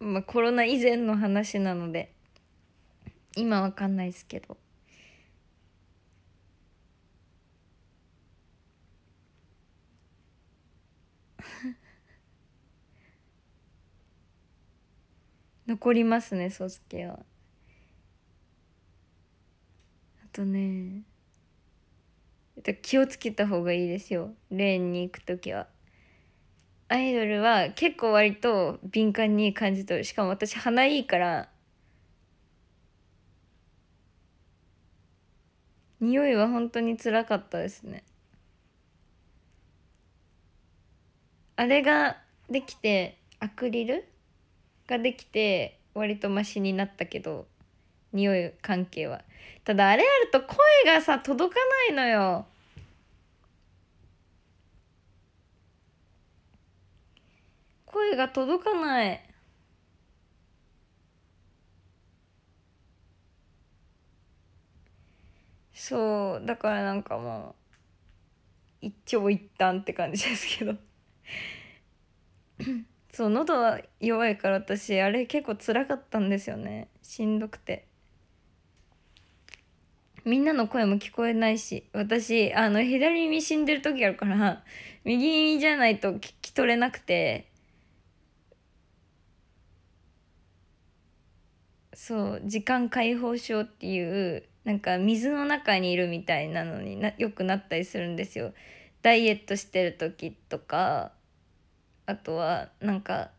うまあコロナ以前の話なので今わかんないですけど 残りますね宗けはあとね気をつけた方がいいですよレーンに行く時はアイドルは結構割と敏感に感じとるしかも私鼻いいから匂いは本当につらかったですねあれができてアクリルができて割とマシになったけど匂い関係はただあれあると声がさ届かないのよ声が届かない。そう、だからなんかもう、一長一短って感じですけど そう、喉は弱いから私、あれ結構辛かったんですよね。しんどくて。みんなの声も聞こえないし、私、あの、左耳死んでる時あるから、右耳じゃないと聞き取れなくて、そう時間解放症っていうなんか水の中にいるみたいなのになよくなったりするんですよ。ダイエットしてる時とかあとはなんか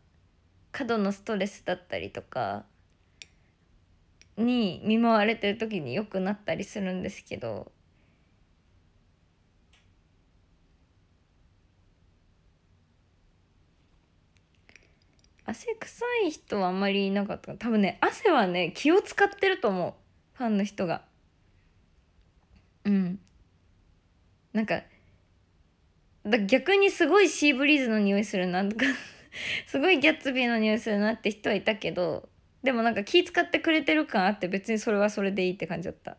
過度のストレスだったりとかに見舞われてる時によくなったりするんですけど汗臭い人はあんまりいなかった多分ね汗はね気を使ってると思うファンの人がうんなんか逆にすごいシーブリーズの匂いするなとか すごいギャッツビーの匂いするなって人はいたけどでもなんか気使ってくれてる感あって別にそれはそれでいいって感じだった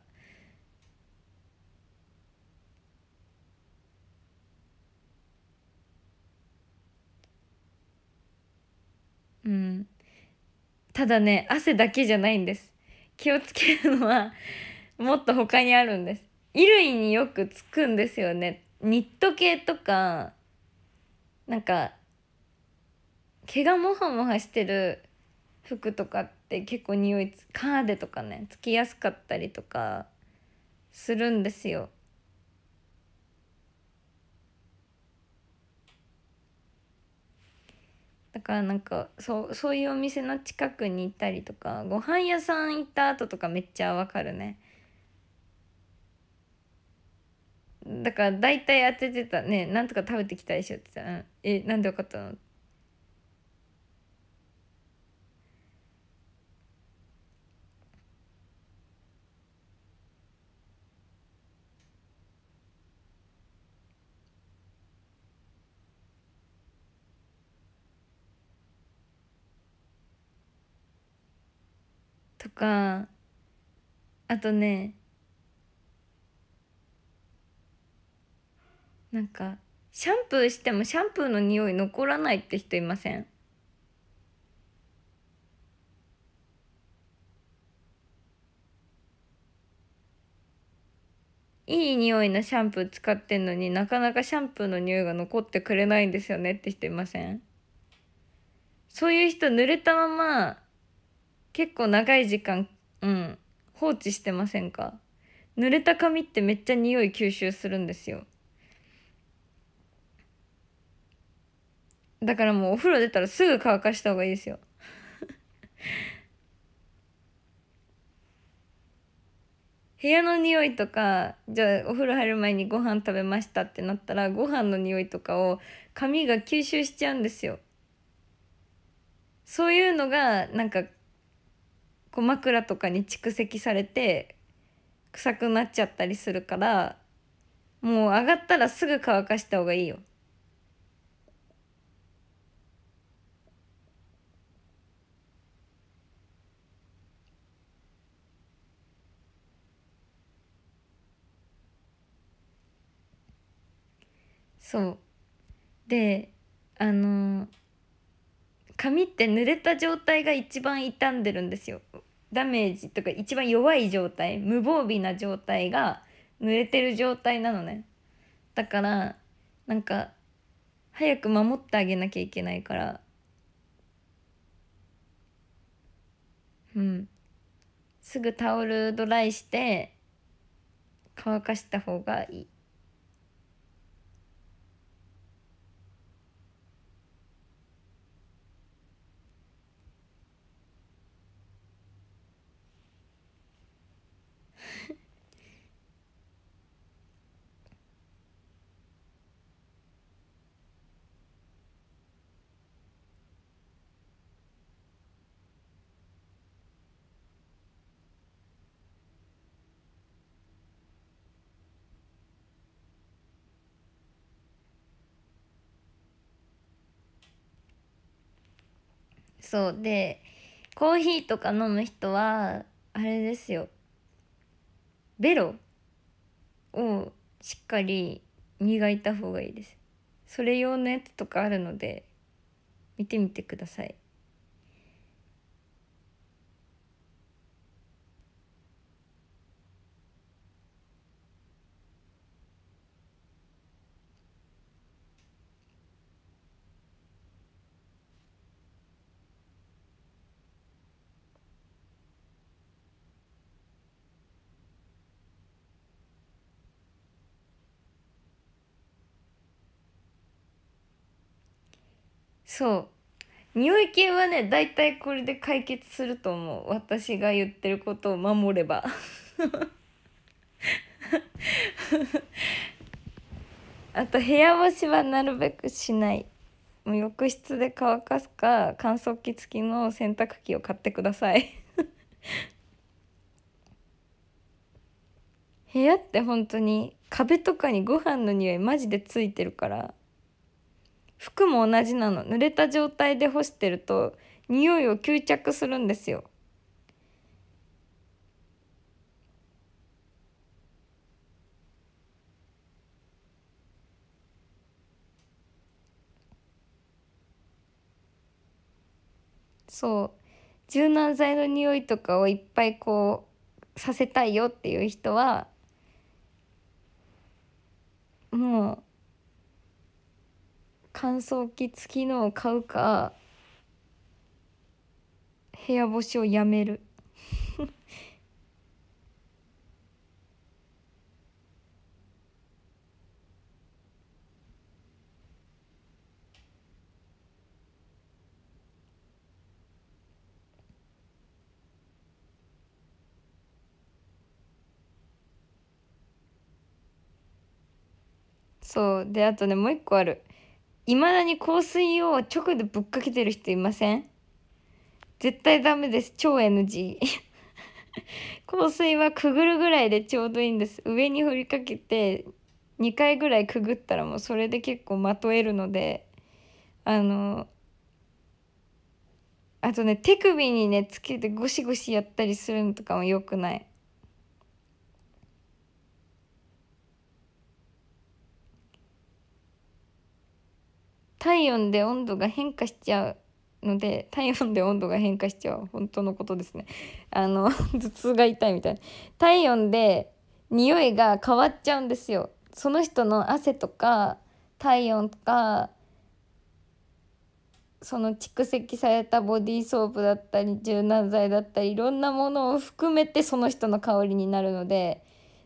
うん。ただね、汗だけじゃないんです。気をつけるのは、もっと他にあるんです。衣類によくつくんですよね。ニット系とか、なんか、毛がモハモハしてる服とかって結構匂いつ、カーデとかね、つきやすかったりとかするんですよ。だからなんかそうそういうお店の近くに行ったりとかご飯屋さん行った後とかめっちゃわかるねだから大体当ててたねなんとか食べてきたでしょって言ったら「えなんでよかったの?」かあとねなんかシャンプーしてもシャンプーの匂い残らないって人いませんいい匂いのシャンプー使ってんのになかなかシャンプーの匂いが残ってくれないんですよねって人いませんそういう人濡れたまま結構長い時間、うん、放置してませんか濡れた髪ってめっちゃ匂い吸収するんですよ。だからもうお風呂出たらすぐ乾かした方がいいですよ。部屋の匂いとかじゃあお風呂入る前にご飯食べましたってなったらご飯の匂いとかを髪が吸収しちゃうんですよそういうのがなんかこう枕とかに蓄積されて臭くなっちゃったりするからもう上がったらすぐ乾かした方がいいよ。そうであのー、髪って濡れた状態が一番傷んでるんですよダメージとか一番弱い状態無防備な状態が濡れてる状態なのねだからなんか早く守ってあげなきゃいけないからうんすぐタオルドライして乾かした方がいいそうでコーヒーとか飲む人はあれですよベロをしっかり磨いた方がいいですそれ用のやつとかあるので見てみてくださいそう匂い系はね大体これで解決すると思う私が言ってることを守れば あと部屋干しはなるべくしないもう浴室で乾かすか乾燥機付きの洗濯機を買ってください 部屋って本当に壁とかにご飯の匂いマジでついてるから服も同じなの濡れた状態で干してると匂いを吸着するんですよそう柔軟剤の匂いとかをいっぱいこうさせたいよっていう人はもう乾燥機付きのを買うか部屋干しをやめるそうであとねもう一個あるいまだに香水を直でぶっかけてる人いません絶対ダメです。超 NG。香水はくぐるぐらいでちょうどいいんです。上に振りかけて2回ぐらいくぐったらもうそれで結構まとえるので、あの、あとね、手首にね、つけてゴシゴシやったりするのとかも良くない。体温で温度が変化しちゃうので体温で温度が変化しちゃう本当のことですねあの 頭痛が痛いみたいな体温で匂いが変わっちゃうんですよその人の汗とか体温とかその蓄積されたボディーソープだったり柔軟剤だったりいろんなものを含めてその人の香りになるので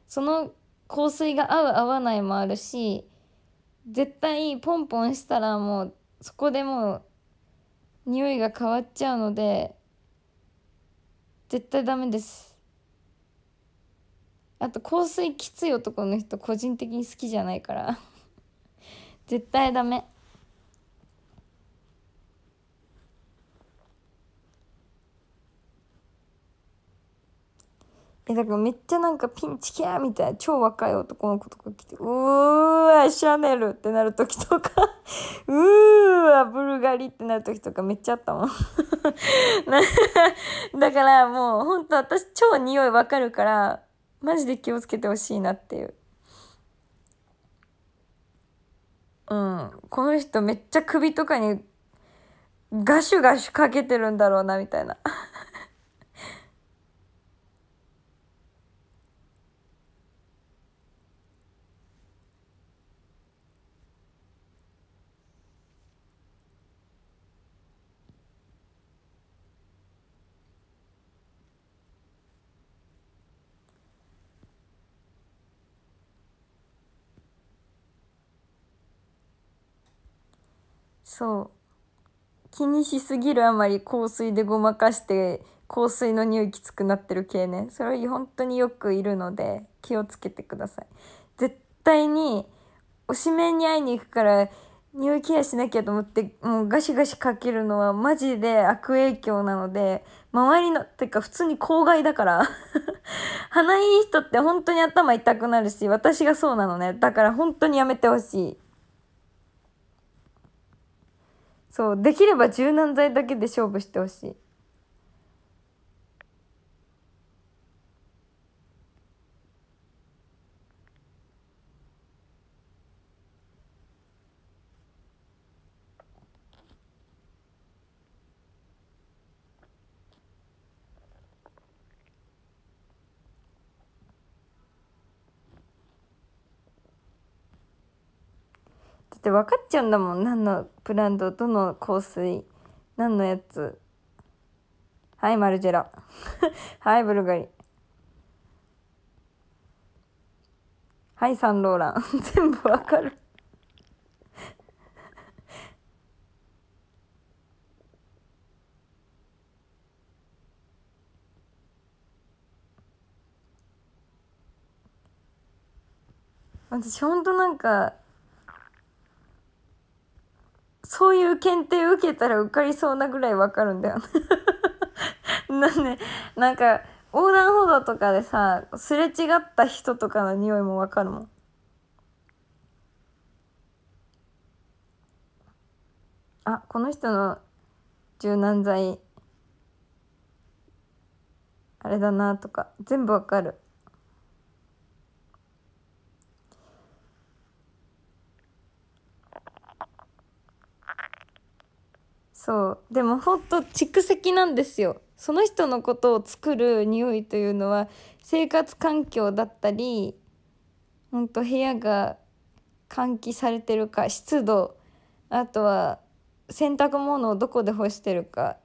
その香水が合う合わないもあるし絶対ポンポンしたらもうそこでもう匂いが変わっちゃうので絶対ダメですあと香水きつい男の人個人的に好きじゃないから 絶対ダメえ、だからめっちゃなんかピンチキャーみたいな超若い男の子とか来て、うーわ、シャネルってなる時とか うーわ、ブルガリってなる時とかめっちゃあったもん だからもうほんと私超匂いわかるから、マジで気をつけてほしいなっていう。うん。この人めっちゃ首とかにガシュガシュかけてるんだろうなみたいな。そう気にしすぎるあまり香水でごまかして香水の匂いきつくなってる系ねそれ本当によくいるので気をつけてください絶対に推しメンに会いに行くから匂いケアしなきゃと思ってもうガシガシかけるのはマジで悪影響なので周りのてか普通に公害だから鼻いい人って本当に頭痛くなるし私がそうなのねだから本当にやめてほしいそうできれば柔軟剤だけで勝負してほしいって分かっちゃうんだもん何のブランドどの香水何のやつはいマルジェラ はいブルガリはいサンローラン 全部分かる 私ほんとなんかそういう検定受けたら受かりそうなぐらいわかるんだよ なんで、なんか、横断歩道とかでさ、すれ違った人とかの匂いもわかるもん。あ、この人の柔軟剤、あれだなとか、全部わかる。そうでもほんと蓄積なんですよその人のことを作る匂いというのは生活環境だったりほんと部屋が換気されてるか湿度あとは洗濯物をどこで干してるか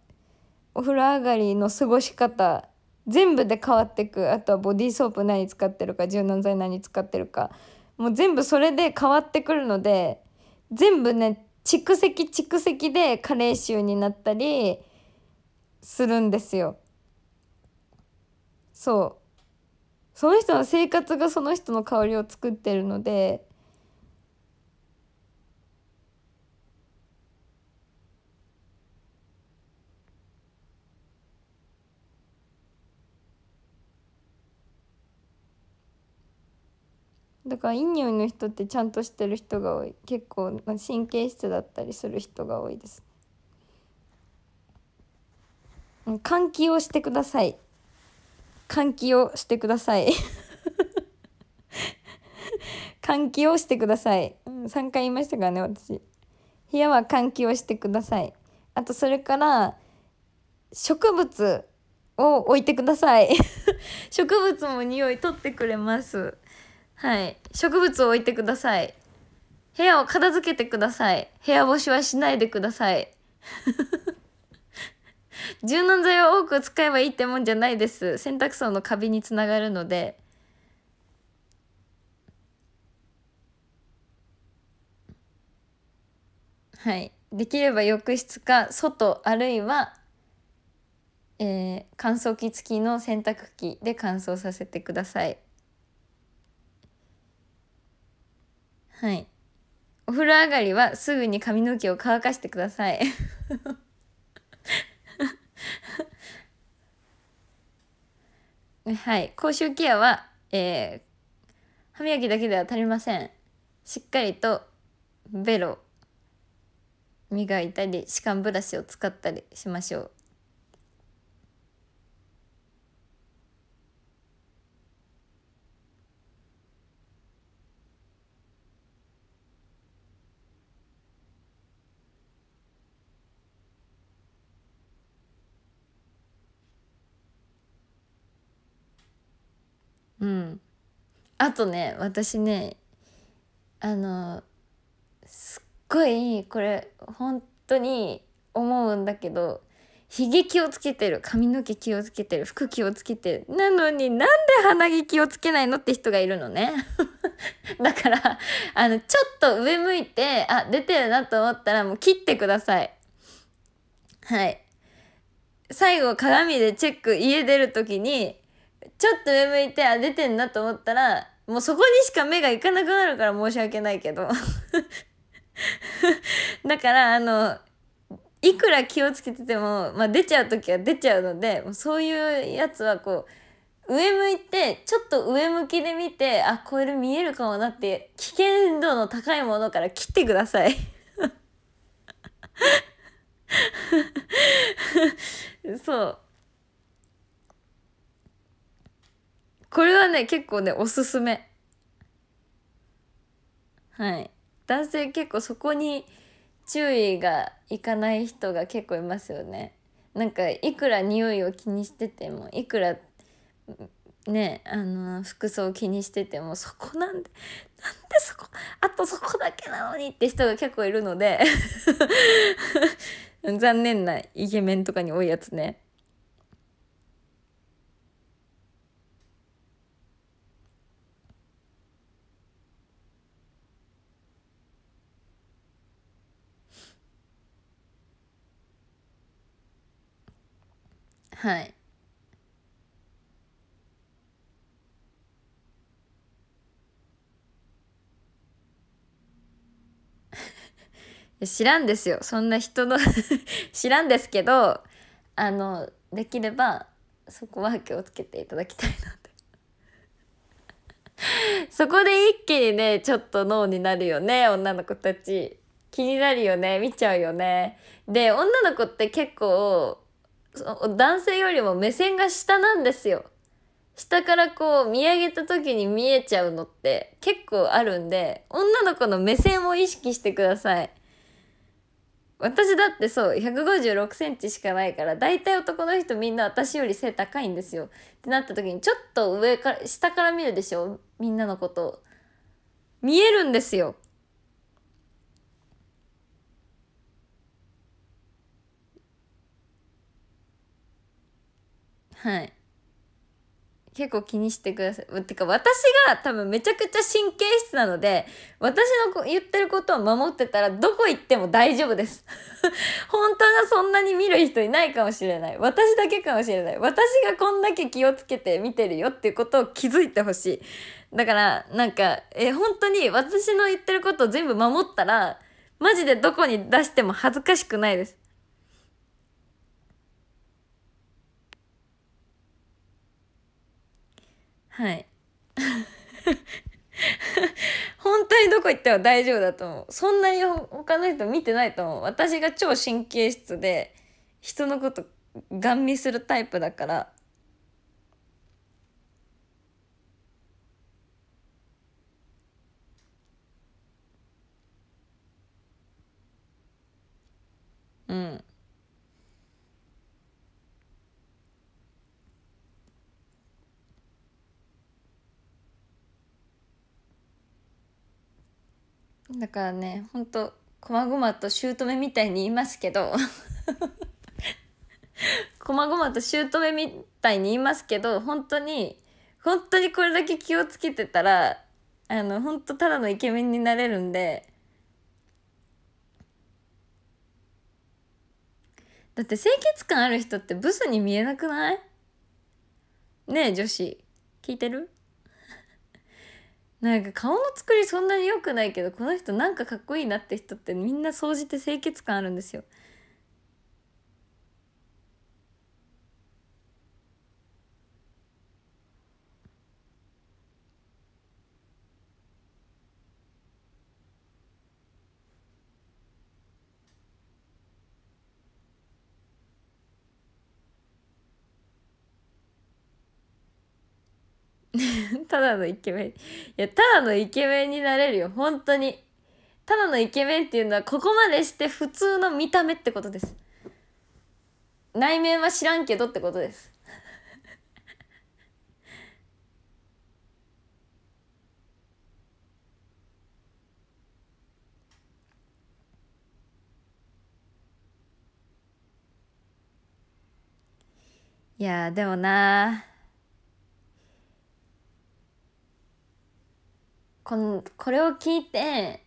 お風呂上がりの過ごし方全部で変わってくあとはボディーソープ何使ってるか柔軟剤何使ってるかもう全部それで変わってくるので全部ね蓄積蓄積で加齢臭になったりするんですよ。そうその人の生活がその人の香りを作ってるのでだからいいいの人ってちゃんとしてる人が多い結構、ま神経質だったりする人が多いです換気をしてください換気をしてください 換気をしてください、うん、3回言いましたからね私部屋は換気をしてくださいあとそれから植物を置いてください 植物も匂い取ってくれますはい植物を置いてください部屋を片付けてください部屋干しはしないでください 柔軟剤を多く使えばいいってもんじゃないです洗濯槽のカビにつながるのではいできれば浴室か外あるいは、えー、乾燥機付きの洗濯機で乾燥させてください。はい。お風呂上がりはすぐに髪の毛を乾かしてください。はい。口臭ケアは、えー、歯磨きだけでは足りません。しっかりとベロ、磨いたり、歯間ブラシを使ったりしましょう。うんあとね私ねあのすっごいこれ本当に思うんだけどひげ気をつけてる髪の毛気をつけてる服気をつけてるなのになんで鼻毛気をつけないのって人がいるのね だからあのちょっと上向いてあ出てるなと思ったらもう切ってくださいはい最後鏡でチェック家出る時にちょっと上向いてあ出てんなと思ったらもうそこにしか目がいかなくなるから申し訳ないけど だからあのいくら気をつけてても、まあ、出ちゃう時は出ちゃうのでそういうやつはこう上向いてちょっと上向きで見てあこれ見えるかもなって危険度の高いものから切ってください そうこれはね、結構ね、おすすめ。はい。男性結構そこに注意がいかない人が結構いますよね。なんかいくら匂いを気にしててもいくらねあの服装を気にしててもそこなんでなんでそこあとそこだけなのにって人が結構いるので 残念なイケメンとかに多いやつね。はい 知らんですよそんな人の 知らんですけどあのできればそこは気をつけていただきたいなって そこで一気にねちょっと脳になるよね女の子たち気になるよね見ちゃうよねで女の子って結構男性よりも目線が下なんですよ。下からこう見上げた時に見えちゃうのって結構あるんで、女の子の目線を意識してください。私だってそう、156センチしかないから、だいたい男の人みんな私より背高いんですよ。ってなった時に、ちょっと上から、下から見るでしょみんなのこと。見えるんですよ。はい結構気にしてください。てか私が多分めちゃくちゃ神経質なので、私の言ってることを守ってたらどこ行っても大丈夫です。本当はそんなに見る人いないかもしれない。私だけかもしれない。私がこんだけ気をつけて見てるよっていうことを気づいてほしい。だからなんか、え、本当に私の言ってることを全部守ったら、マジでどこに出しても恥ずかしくないです。はい 本当にどこ行っても大丈夫だと思うそんなに他の人見てないと思う私が超神経質で人のことガン見するタイプだからうんだからねほんとこまごまと姑みたいに言いますけど こまごまと姑みたいに言いますけど本当に本当にこれだけ気をつけてたらあの本当ただのイケメンになれるんでだって清潔感ある人ってブスに見えなくないねえ女子聞いてるなんか顔の作りそんなに良くないけどこの人なんかかっこいいなって人ってみんな総じて清潔感あるんですよ ただのイケメン。いや、ただのイケメンになれるよ。本当に。ただのイケメンっていうのは、ここまでして普通の見た目ってことです。内面は知らんけどってことです。いやでもなー。このこれを聞いて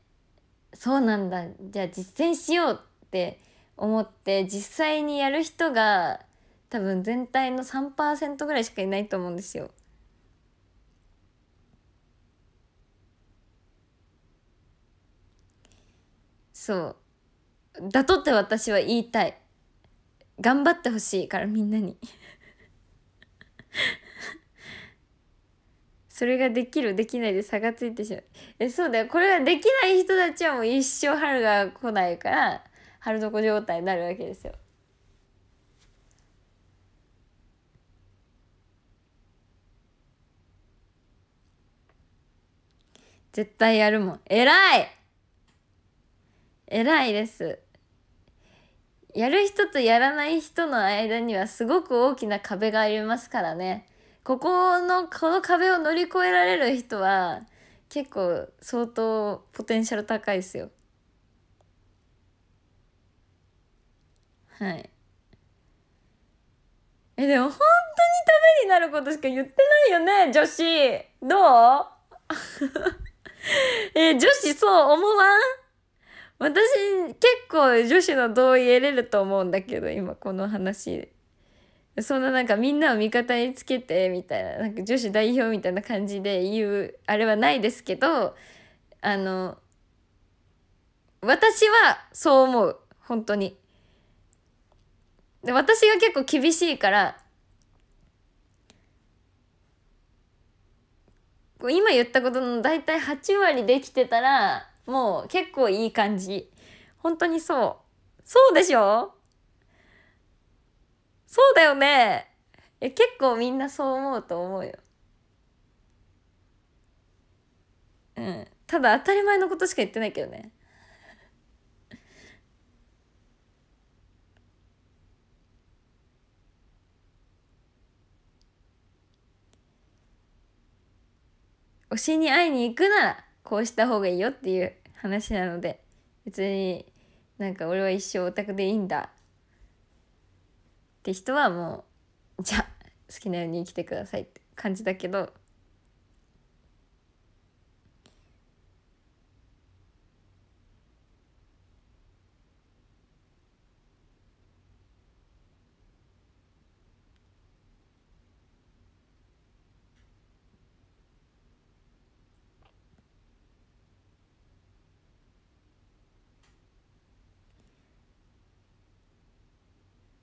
そうなんだじゃあ実践しようって思って実際にやる人が多分全体の3%ぐらいしかいないと思うんですよ。そうだとって私は言いたい頑張ってほしいからみんなにそれができるできないで差がついてしまうえそうだよこれができない人たちはもう一生春が来ないから春の子状態になるわけですよ。絶対やるもん偉い偉いですやる人とやらない人の間にはすごく大きな壁がありますからねここのこの壁を乗り越えられる人は結構相当ポテンシャル高いですよはいえでも本当にためになることしか言ってないよね女子どう え女子そう思わん私結構女子の同意得れると思うんだけど今この話そんななんかみんなを味方につけてみたいななんか女子代表みたいな感じで言うあれはないですけどあの私はそう思う本当に。で私が結構厳しいから今言ったことの大体8割できてたらもう結構いい感じ本当にそうそうでしょそうだよねいや結構みんなそう思うと思うよ。うん。ただ当たり前のことしか言ってないけどね。推しに会いに行くならこうした方がいいよっていう話なので別になんか俺は一生オタクでいいんだって人はもうじゃあ好きなように生きてくださいって感じだけど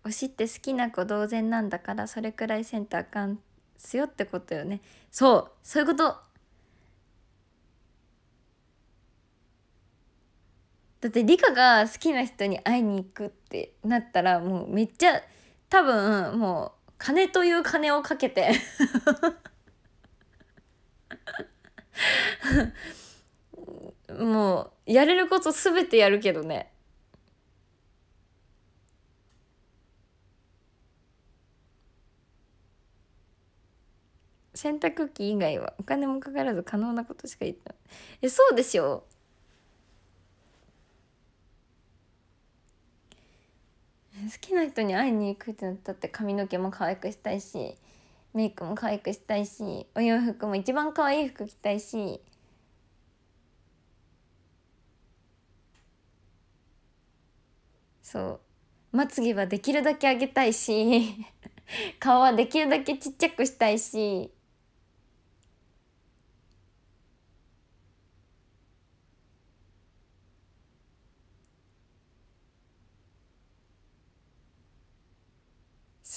推しって好きな子同然なんだからそれくらいせんとあかんっすよってことよねそうそういうことだって理科が好きな人に会いに行くってなったらもうめっちゃ多分もう金という金をかけて もうやれること全てやるけどね洗濯機以外はお金もかからず可能なことしか言ってないえそうでしょ好きな人に会いに行くってなったって髪の毛も可愛くしたいしメイクも可愛くしたいしお洋服も一番可愛い服着たいしそうまつげはできるだけ上げたいし 顔はできるだけちっちゃくしたいし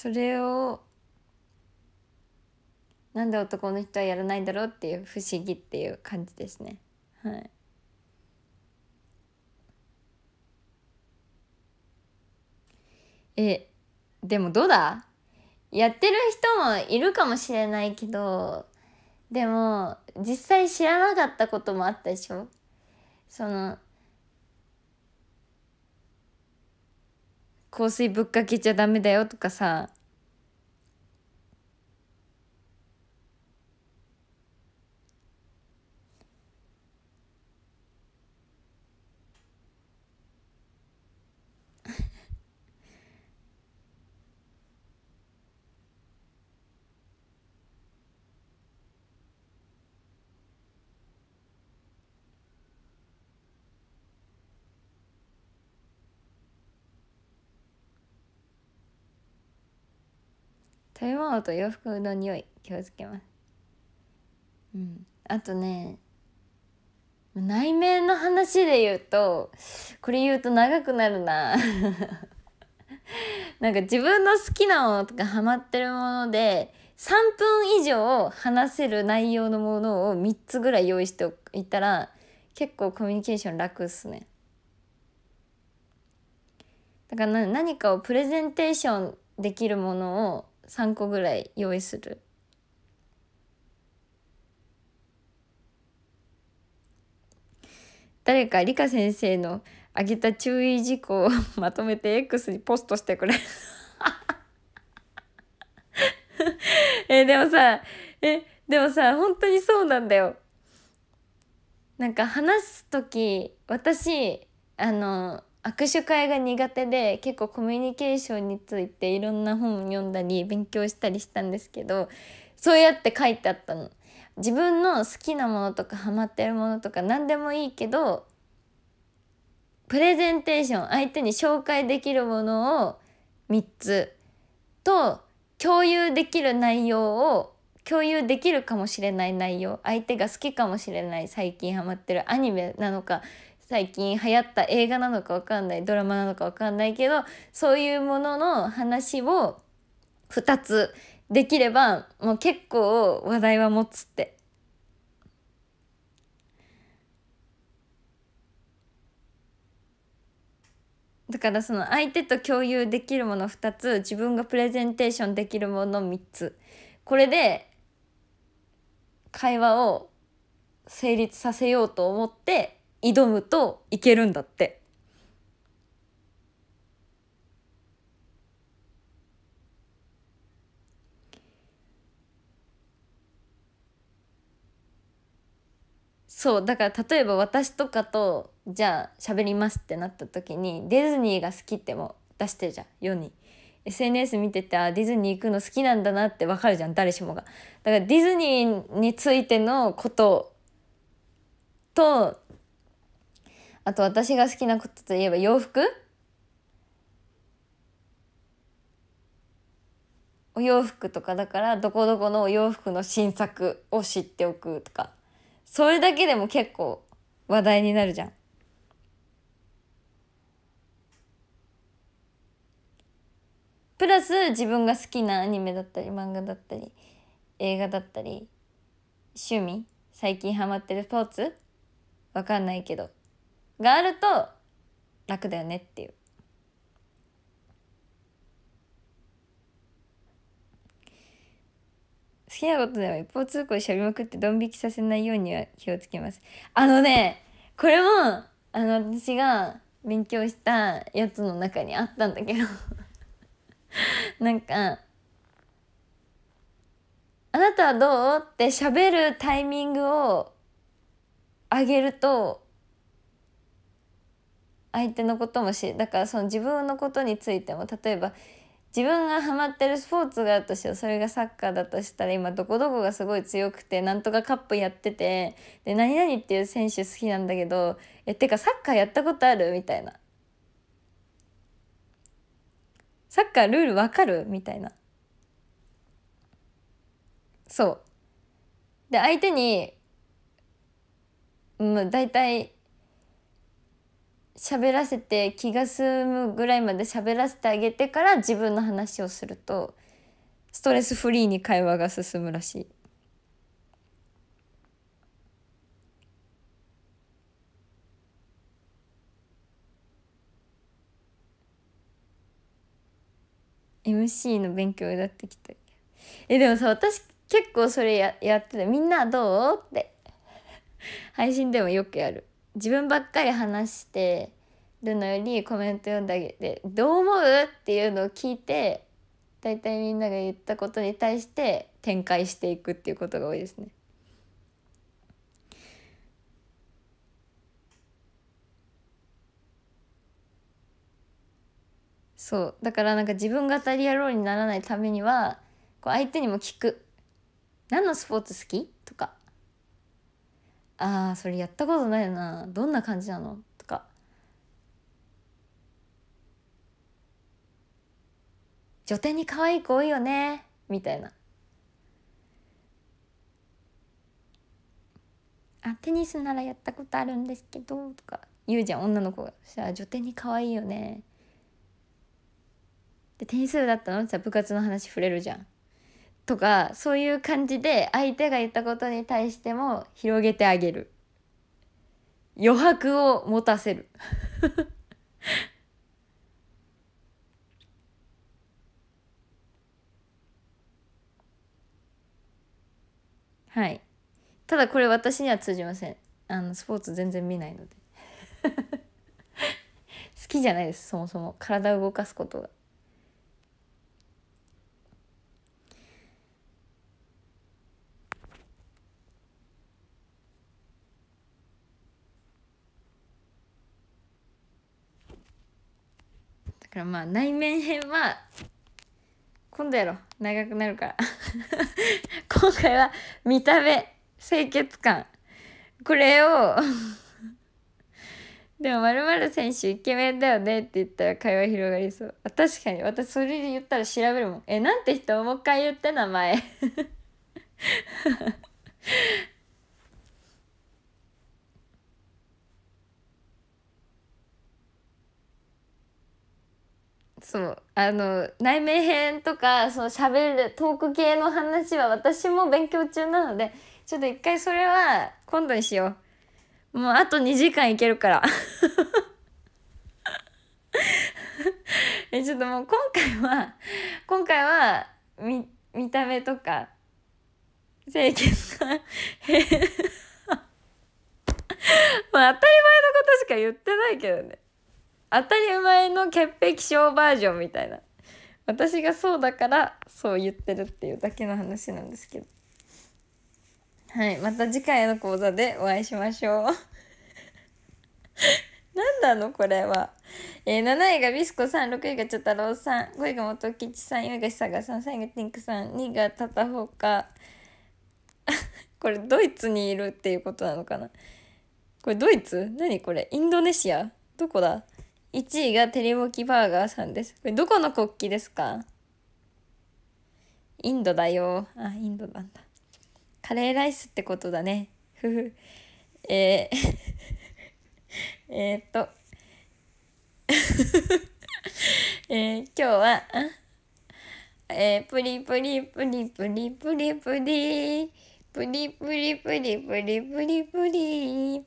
それをなんで男の人はやらないんだろうっていう不思議っていう感じですねはいえでもどうだやってる人もいるかもしれないけどでも実際知らなかったこともあったでしょその香水ぶっかけちゃダメだよとかさ食べ物と洋服の匂い気をつけます。うん、あとね内面の話で言うとこれ言うと長くなるな なんか自分の好きなものとかハマってるもので3分以上話せる内容のものを3つぐらい用意しておいたら結構コミュニケーション楽っすね。だから何かをプレゼンテーションできるものを3個ぐらい用意する。誰か理科先生の挙げた注意事項をまとめて X にポストしてくれ えでもさえでもさ本当にそうなんだよ。なんか話す時私あの握手会が苦手で結構コミュニケーションについていろんな本読んだり勉強したりしたんですけどそうやって書いてあったの。自分の好きなものとかハマってるものとか何でもいいけどプレゼンテーション相手に紹介できるものを3つと共有できる内容を共有できるかもしれない内容相手が好きかもしれない最近ハマってるアニメなのか最近流行った映画なのかわかんないドラマなのかわかんないけどそういうものの話を2つできればもう結構話題は持つって。だからその相手と共有できるもの2つ自分がプレゼンテーションできるもの3つこれで会話を成立させようと思って挑むといけるんだって。そうだから例えば私とかとじゃあ喋りますってなった時にディズニーが好きっても出してるじゃん世に SNS 見ててあディズニー行くの好きなんだなってわかるじゃん誰しもがだからディズニーについてのこととあと私が好きなことといえば洋服お洋服とかだからどこどこのお洋服の新作を知っておくとかそれだけでも結構話題になるじゃん。プラス自分が好きなアニメだったり漫画だったり映画だったり趣味最近ハマってるスポーツわかんないけどがあると楽だよねっていう。好きなことでは一方通行しゃべまくってドン引きさせないようには気をつけます。あのねこれもあの私が勉強したやつの中にあったんだけど なんか「あなたはどう?」って喋るタイミングを上げると相手のこともしだからその自分のことについても例えば自分がハマってるスポーツがあるとしようそれがサッカーだとしたら今どこどこがすごい強くてなんとかカップやっててで何々っていう選手好きなんだけどえてかサッカーやったことあるみたいなサッカールールわかるみたいなそうで相手にうん大体喋らせて気が済むぐらいまで喋らせてあげてから自分の話をするとストレスフリーに会話が進むらしい。MC の勉強だってきたえでもさ私結構それややっててみんなどうって配信でもよくやる自分ばっかり話してるのよりコメント読んであげて「どう思う?」っていうのを聞いて大体みんなが言ったことに対して展開していくっていうことが多いですね。そうだからなんか自分語り野郎にならないためにはこう相手にも聞く「何のスポーツ好き?」とかああそれやったことないなどんな感じなのとか女帝に可愛い子多いよねみたいなあテニスならやったことあるんですけどとか言うじゃん女の子がしたら女帝に可愛いよねでテニス部だったのって部活の話触れるじゃんとかそういう感じで相手が言ったことに対しても広げてあげる余白を持たせる はいただこれ私には通じませんあのスポーツ全然見ないので 好きじゃないですそもそも体を動かすことが。からまあ内面編は今度やろ長くなるから 今回は見た目清潔感これを でもまる選手イケメンだよねって言ったら会話広がりそうあ確かに私それで言ったら調べるもんえなんて人もう一回言って名前 そうあの内面編とかその喋るトーク系の話は私も勉強中なのでちょっと一回それは今度にしようもうあと2時間いけるから えちょっともう今回は今回は見見た目とか清潔感まあ当たり前のことしか言ってないけどね当たり前の潔癖症バージョンみたいな私がそうだからそう言ってるっていうだけの話なんですけどはいまた次回の講座でお会いしましょう 何なのこれは、えー、7位がビスコさん6位がちょタロウさん5位が元吉さん4位が久賀さん3位がティンクさん2位がタタホカ これドイツにいるっていうことなのかなこれドイツ何これインドネシアどこだ一位がテリモキバーガーさんです。これどこの国旗ですかインドだよ。あ、インドなんだ。カレーライスってことだね。ふふ。えー えっと えー、今日は、えー、プリプリプリプリプリプリプリプリプリプリプリプリ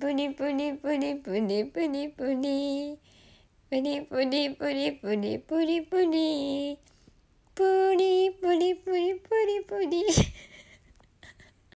Bunny bunny bunny bunny bunny bunny. Bunny bunny bunny bunny bunny bunny. Bunny bunny bunny bunny bunny.